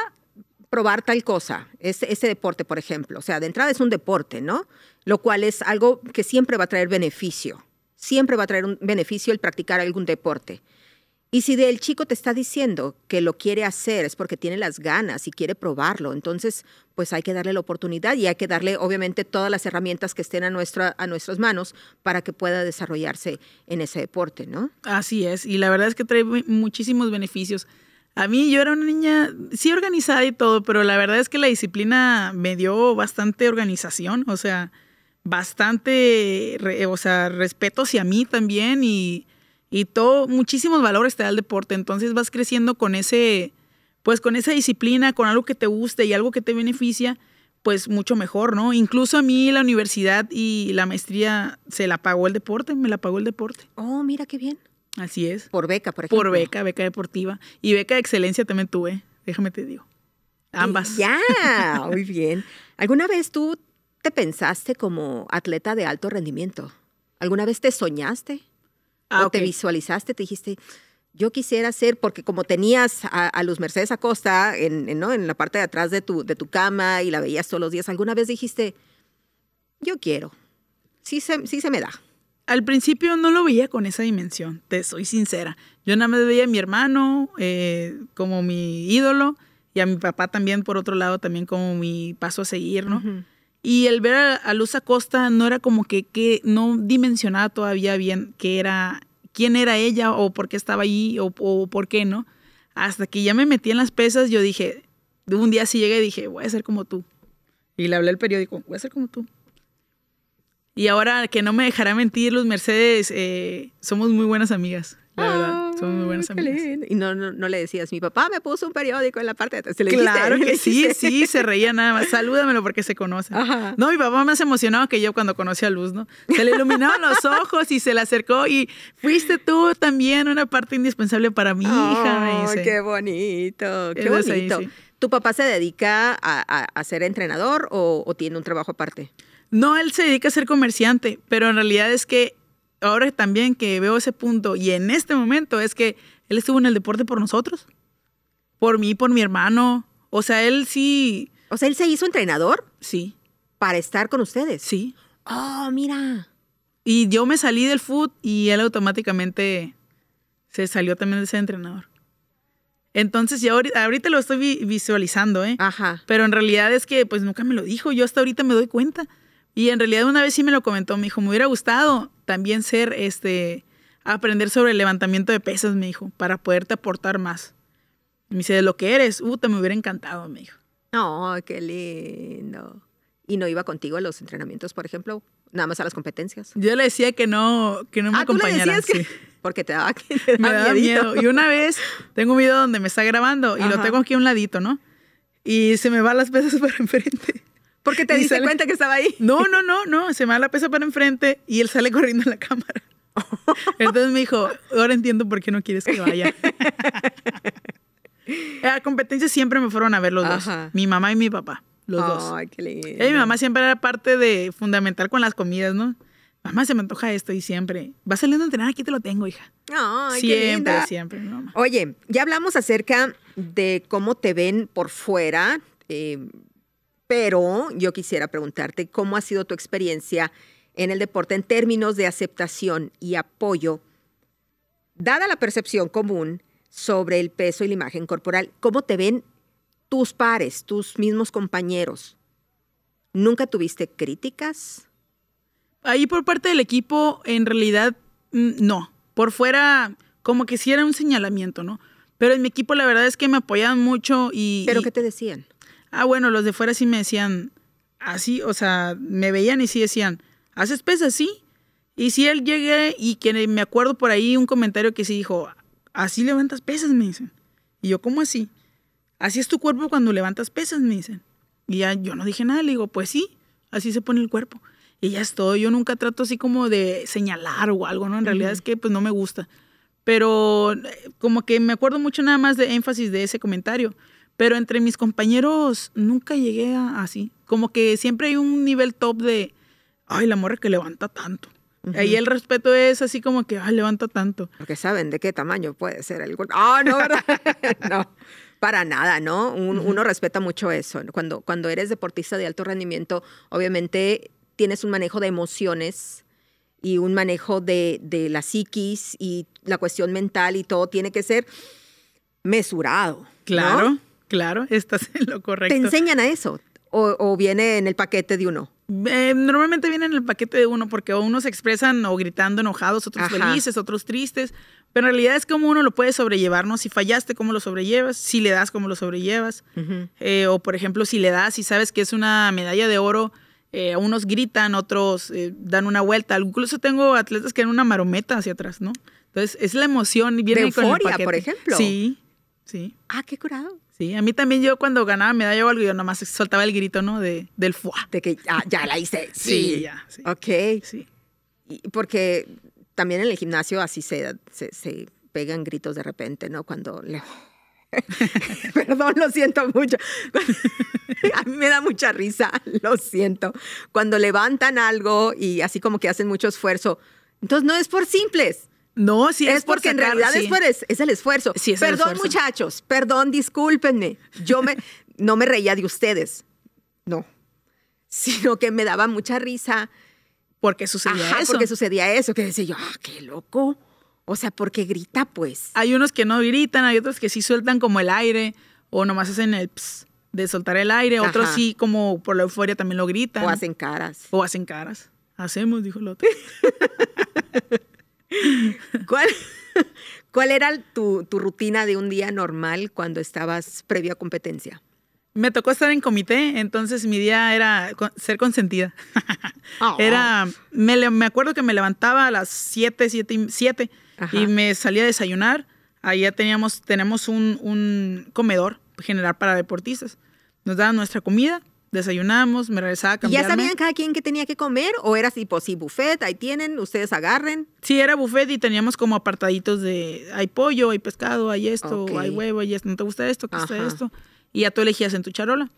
probar tal cosa, ese, ese deporte, por ejemplo, o sea, de entrada es un deporte, ¿no? Lo cual es algo que siempre va a traer beneficio, siempre va a traer un beneficio el practicar algún deporte. Y si el chico te está diciendo que lo quiere hacer es porque tiene las ganas y quiere probarlo, entonces pues hay que darle la oportunidad y hay que darle obviamente todas las herramientas que estén a, nuestra, a nuestras manos para que pueda desarrollarse en ese deporte, ¿no? Así es, y la verdad es que trae muchísimos beneficios. A mí yo era una niña, sí organizada y todo, pero la verdad es que la disciplina me dio bastante organización, o sea, bastante, o sea, respeto hacia mí también y y todo, muchísimos valores te da el deporte. Entonces vas creciendo con ese, pues con esa disciplina, con algo que te guste y algo que te beneficia, pues mucho mejor, ¿no? Incluso a mí la universidad y la maestría se la pagó el deporte, me la pagó el deporte. Oh, mira qué bien. Así es. Por beca, por ejemplo. Por beca, beca deportiva. Y beca de excelencia también tuve, déjame te digo. Eh, Ambas. Ya, muy bien. ¿Alguna vez tú te pensaste como atleta de alto rendimiento? ¿Alguna vez te soñaste? Ah, o te visualizaste, te dijiste, yo quisiera ser, porque como tenías a, Luz Mercedes Acosta en, la parte de atrás de tu, de tu cama y la veías todos los días, ¿alguna vez dijiste, yo quiero? Sí se, sí se me da. Al principio no lo veía con esa dimensión, te soy sincera. Yo nada más veía a mi hermano eh, como mi ídolo y a mi papá también, por otro lado, también como mi paso a seguir, ¿no? Y el ver a, Luz Acosta no era como que, no dimensionaba todavía bien que era, quién era ella o por qué estaba ahí o, por qué no. Hasta que ya me metí en las pesas, yo dije, un día sí llegué y dije, voy a ser como tú. Y le hablé al periódico, voy a ser como tú. Y ahora que no me dejará mentir, los Mercedes, eh, somos muy buenas amigas verdad, son muy buenas amigas. Y no, no, le decías, mi papá me puso un periódico en la parte de atrás. claro que sí, sí, se reía nada más. Salúdamelo porque se conoce. No, mi papá más emocionado que yo cuando conocí a Luz, ¿no? Se le iluminaron los ojos y se le acercó y fuiste tú también una parte indispensable para mi hija. Me oh, qué bonito, qué bonito. ¿Tu papá se dedica a, ser entrenador o, o tiene un trabajo aparte? No, él se dedica a ser comerciante, pero en realidad es que ahora también que veo ese punto y en este momento es que él estuvo en el deporte por nosotros, por mí, por mi hermano. O sea, él sí. O sea, él se hizo entrenador. Sí. Para estar con ustedes. Sí. Oh, mira. Y yo me salí del foot y él automáticamente se salió también de ser entrenador. Entonces, ya ahorita, lo estoy visualizando, ¿eh? Ajá. Pero en realidad es que, pues nunca me lo dijo. Yo hasta ahorita me doy cuenta. Y en realidad una vez sí me lo comentó, me dijo, me hubiera gustado también ser, este, aprender sobre el levantamiento de pesas, me dijo, para poderte aportar más. Me dice, de lo que eres, uh, te me hubiera encantado, me dijo. No, qué lindo. ¿Y no iba contigo a los entrenamientos, por ejemplo? Nada más a las competencias. Yo le decía que no, que no me ah, acompañara. Sí. Porque te daba, miedo. Y una vez tengo un video donde me está grabando y lo tengo aquí a un ladito, ¿no? Y se me van las pesas para enfrente. Porque te diste cuenta que estaba ahí. No, no, no, no. Se me da la pesa para enfrente y él sale corriendo en la cámara. Entonces me dijo, ahora entiendo por qué no quieres que vaya. A competencia siempre me fueron a ver los dos, mi mamá y mi papá, los dos. Ay, Qué lindo. mi mamá siempre era parte de fundamental con las comidas, ¿no? Mamá, se me antoja esto y siempre. Va saliendo a entrenar, aquí te lo tengo, hija. Oh, siempre, qué linda. siempre. Mamá. Oye, ya hablamos acerca de cómo te ven por fuera, eh, pero yo quisiera preguntarte cómo ha sido tu experiencia en el deporte en términos de aceptación y apoyo, dada la percepción común sobre el peso y la imagen corporal, ¿cómo te ven tus pares, tus mismos compañeros? ¿Nunca tuviste críticas? Ahí por parte del equipo, en realidad, mm, no. Por fuera, como que sí era un señalamiento, ¿no? Pero en mi equipo la verdad es que me apoyaban mucho y... ¿Pero qué te decían? Ah, bueno, los de fuera sí me decían así, o sea, me veían y sí decían, ¿haces pesas? Sí. Y si él llegué y que me acuerdo por ahí un comentario que sí dijo, así levantas pesas, me dicen. Y yo, ¿cómo así? Así es tu cuerpo cuando levantas pesas, me dicen. Y ya yo no dije nada, le digo, pues sí, así se pone el cuerpo. Y ya es todo, yo nunca trato así como de señalar o algo, ¿no? En realidad es que pues no me gusta. Pero eh, como que me acuerdo mucho nada más de énfasis de ese comentario. Pero entre mis compañeros nunca llegué a, así. Como que siempre hay un nivel top de, ay, la morra que levanta tanto. Ahí el respeto es así como que, ay, levanta tanto. Porque saben de qué tamaño puede ser el cuerpo. Ah, no, ¿verdad? no. Para nada, ¿no? Uno respeta mucho eso. Cuando, cuando eres deportista de alto rendimiento, obviamente tienes un manejo de emociones y un manejo de, de la psiquis y la cuestión mental y todo tiene que ser mesurado. Claro. Claro, estás en lo correcto. ¿Te enseñan a eso? ¿O, viene en el paquete de uno? Eh, normalmente viene en el paquete de uno porque unos expresan o gritando enojados, otros felices, otros tristes, pero en realidad es como uno lo puede sobrellevar, ¿no? Si fallaste, ¿cómo lo sobrellevas? Si le das, ¿cómo lo sobrellevas? Eh, o por ejemplo, si le das y sabes que es una medalla de oro, eh, unos gritan, otros dan una vuelta. Incluso tengo atletas que dan una marometa hacia atrás, ¿no? Entonces, es la emoción. Viene de euforia, por ejemplo. Sí, sí. Ah, qué curado. Sí, a mí también yo cuando ganaba medalla o algo, yo nomás soltaba el grito, ¿no? De, del fuá. De que ya, ah, ya la hice. Sí, ya. Sí. Ok. Sí. Y porque también en el gimnasio así se, se, se pegan gritos de repente, ¿no? Cuando le... Perdón, lo siento mucho. a mí me da mucha risa, lo siento. Cuando levantan algo y así como que hacen mucho esfuerzo. Entonces no es por simples. No, sí es, es porque en realidad es, el esfuerzo. perdón, muchachos, perdón, discúlpenme. Yo me, no me reía de ustedes, no, sino que me daba mucha risa. Porque sucedía eso. Porque sucedía eso, que decía yo, ah, qué loco. O sea, porque grita, pues. Hay unos que no gritan, hay otros que sí sueltan como el aire, o nomás hacen el ps de soltar el aire, otros sí, como por la euforia también lo gritan. O hacen caras. O hacen caras. Hacemos, dijo el otro. ¿Cuál, cuál era tu, rutina de un día normal cuando estabas previo a competencia? Me tocó estar en comité, entonces mi día era ser consentida. Ah. Era, me, acuerdo que me levantaba a las 7, 7, 7 y me salía a desayunar. Allá teníamos, tenemos un comedor general para deportistas. Nos daban nuestra comida, desayunamos, me regresaba a cambiarme. ya sabían cada quien qué tenía que comer? ¿O era tipo, pues, sí, buffet, ahí tienen, ustedes agarren? Sí, era buffet y teníamos como apartaditos de, hay pollo, hay pescado, hay esto, hay huevo, y esto, no te gusta esto, te gusta esto. Y ya tú elegías en tu charola.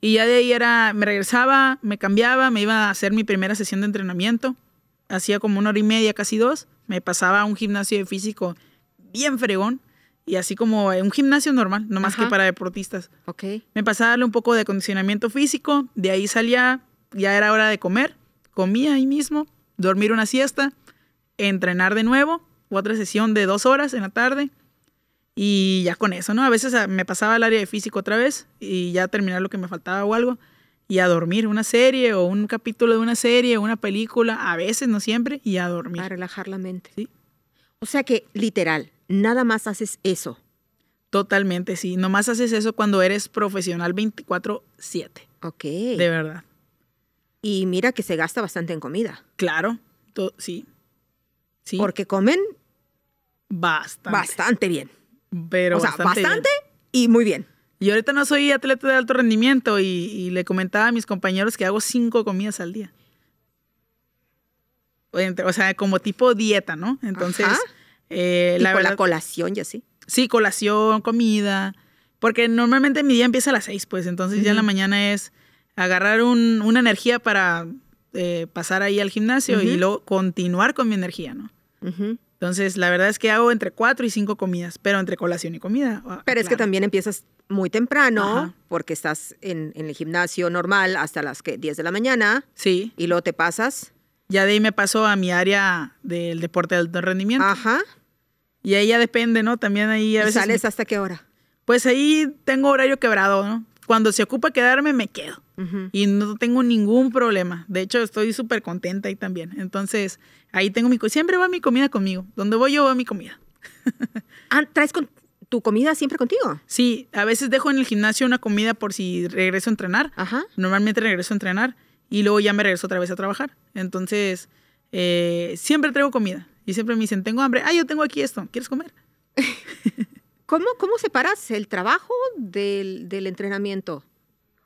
Y ya de ahí era, me regresaba, me cambiaba, me iba a hacer mi primera sesión de entrenamiento. Hacía como una hora y media, casi dos. Me pasaba a un gimnasio de físico bien fregón y así como en un gimnasio normal, no más que para deportistas. Ok. Me pasaba un poco de acondicionamiento físico, de ahí salía, ya era hora de comer, comía ahí mismo, dormir una siesta, entrenar de nuevo, otra sesión de dos horas en la tarde. Y ya con eso, ¿no? A veces ah, me pasaba al área de físico otra vez y ya terminar lo que me faltaba o algo. Y a dormir una serie o un capítulo de una serie o una película, a veces, no siempre, y a dormir. A relajar la mente. Sí. O sea que, literal, nada más haces eso. Totalmente, sí. Nomás haces eso cuando eres profesional 24/7. Ok. De verdad. Y mira que se gasta bastante en comida. Claro, sí. sí. Porque comen bastante. Bastante bien. Pero o sea, bastante, y muy bien. Yo ahorita no soy atleta de alto rendimiento y, le comentaba a mis compañeros que hago cinco comidas al día. O sea, como tipo dieta, ¿no? Entonces, eh, la, colación ya sí. Sí, colación, comida. Porque normalmente mi día empieza a las seis, pues entonces ya en la mañana es agarrar una energía para eh, pasar ahí al gimnasio y luego continuar con mi energía, ¿no? Entonces, la verdad es que hago entre cuatro y cinco comidas, pero entre colación y comida. Ah, ah, pero es que también empiezas muy temprano, porque estás en, el gimnasio normal hasta las que 10 de la mañana. Sí. Y luego te pasas. Ya de ahí me paso a mi área del deporte de alto rendimiento. Ajá. Y ahí ya depende, ¿no? También ahí a veces... ¿Sales hasta qué hora? Pues ahí tengo horario quebrado, ¿no? Cuando se ocupa quedarme, me quedo. Y no tengo ningún problema. De hecho, estoy súper contenta ahí también. Entonces, ahí tengo mi... Siempre va mi comida conmigo. Donde voy yo, va mi comida. Ah, ¿Traes con tu comida siempre contigo? Sí, a veces dejo en el gimnasio una comida por si regreso a entrenar. Ajá. Normalmente regreso a entrenar y luego ya me regreso otra vez a trabajar. Entonces, eh, siempre traigo comida. Y siempre me dicen, tengo hambre. Ah, yo tengo aquí esto. ¿Quieres comer? ¿Cómo, ¿Cómo separas el trabajo del, del entrenamiento?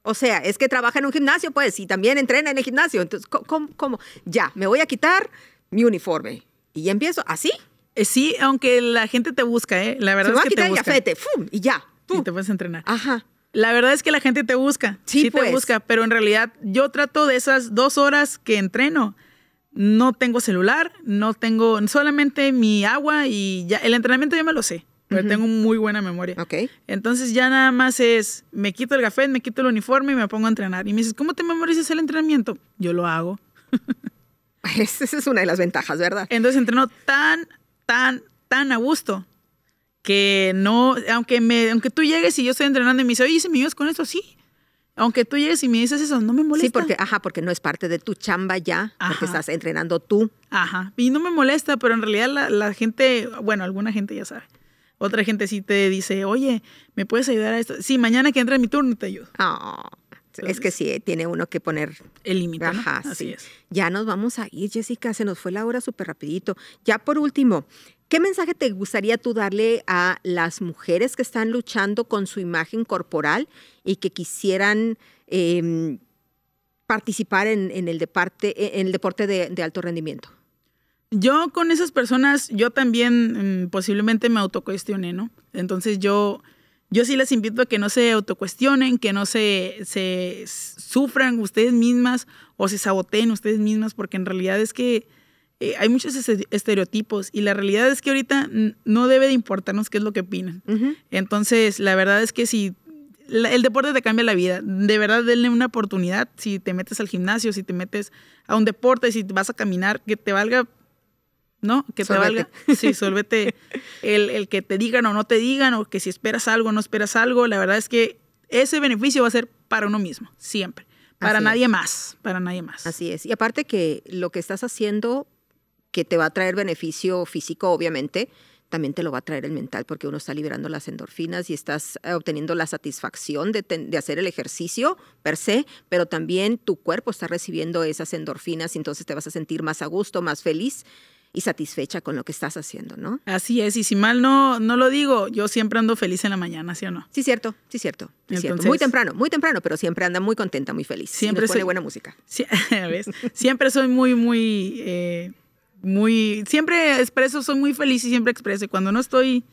O sea, es que trabaja en un gimnasio, pues, y también entrena en el gimnasio. Entonces, ¿cómo? cómo? Ya, me voy a quitar mi uniforme. Y ya empiezo así. Eh, sí, aunque la gente te busca, ¿eh? La verdad es que te busca. Se va a quitar el ¡fum! Y ya. Y te puedes entrenar. Ajá. La verdad es que la gente te busca. Sí, te pues. busca, pero en realidad yo trato de esas dos horas que entreno, no tengo celular, no tengo solamente mi agua y ya el entrenamiento ya me lo sé, pero tengo muy buena memoria. Ok. Entonces ya nada más es, me quito el café, me quito el uniforme y me pongo a entrenar. Y me dices, ¿cómo te memorizas el entrenamiento? Yo lo hago. Esa es una de las ventajas, ¿verdad? Entonces entreno tan, tan, tan a gusto que no, aunque, me, aunque tú llegues y yo estoy entrenando y me dices, oye, me mi con esto? Sí, aunque tú llegues y me dices eso, no me molesta. Sí, porque, ajá, porque no es parte de tu chamba ya, porque estás entrenando tú. Ajá, y no me molesta, pero en realidad la, gente, bueno, alguna gente ya sabe. Otra gente sí te dice, oye, ¿me puedes ayudar a esto? Sí, mañana que entra mi turno te ayudo. Oh, es que sí, tiene uno que poner... El límite, Ajá, Así sí. es. Ya nos vamos a ir, Jessica, se nos fue la hora súper rapidito. Ya por último, ¿Qué mensaje te gustaría tú darle a las mujeres que están luchando con su imagen corporal y que quisieran em, participar en, el deporte de, alto rendimiento? Yo con esas personas, yo también mm, posiblemente me autocuestioné, ¿no? Entonces yo, yo sí les invito a que no se autocuestionen, que no se, se sufran ustedes mismas o se saboteen ustedes mismas, porque en realidad es que eh, hay muchos estereotipos y la realidad es que ahorita no debe de importarnos qué es lo que opinan. Entonces, la verdad es que si el deporte te cambia la vida, de verdad denle una oportunidad, si te metes al gimnasio, si te metes a un deporte, si vas a caminar, que te valga ¿no? Que te valga. Sí, suélvete el, que te digan o no te digan, o que si esperas algo o no esperas algo. La verdad es que ese beneficio va a ser para uno mismo, siempre. Para nadie más, para nadie más. Así es. Y aparte que lo que estás haciendo que te va a traer beneficio físico, obviamente, también te lo va a traer el mental porque uno está liberando las endorfinas y estás eh, obteniendo la satisfacción de, hacer el ejercicio per se, pero también tu cuerpo está recibiendo esas endorfinas y entonces te vas a sentir más a gusto, más feliz y satisfecha con lo que estás haciendo, ¿no? Así es, y si mal no, no lo digo, yo siempre ando feliz en la mañana, ¿sí o no? Sí, cierto, sí, cierto. cierto. Muy temprano, muy temprano, pero siempre anda muy contenta, muy feliz. Siempre soy, buena música. siempre soy muy, muy... Eh, muy, siempre expreso, soy muy feliz y siempre expreso. cuando no estoy,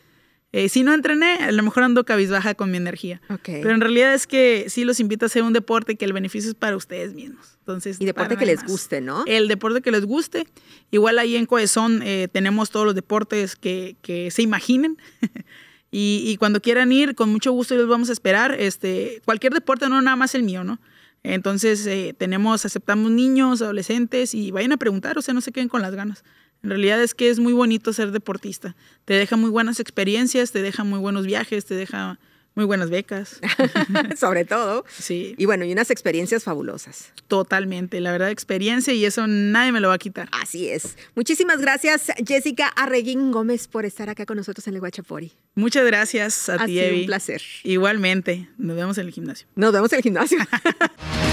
eh, si no entrené, a lo mejor ando cabizbaja con mi energía. Pero en realidad es que sí los invito a hacer un deporte que el beneficio es para ustedes mismos. Entonces, y deporte que les guste, ¿no? El deporte que les guste. Igual ahí en Coezón eh, tenemos todos los deportes que, se imaginen. y, y, cuando quieran ir, con mucho gusto los vamos a esperar. Este, cualquier deporte, no nada más el mío, ¿no? Entonces, eh, tenemos, aceptamos niños, adolescentes y vayan a preguntar, o sea, no se queden con las ganas. En realidad es que es muy bonito ser deportista. Te deja muy buenas experiencias, te deja muy buenos viajes, te deja muy buenas becas. Sobre todo. Sí. Y bueno, y unas experiencias fabulosas. Totalmente, la verdad, experiencia y eso nadie me lo va a quitar. Así es. Muchísimas gracias, Jessica Arreguín Gómez, por estar acá con nosotros en el Guachapori. Muchas gracias a ha ti, sido un placer. Igualmente, nos vemos en el gimnasio. Nos vemos en el gimnasio.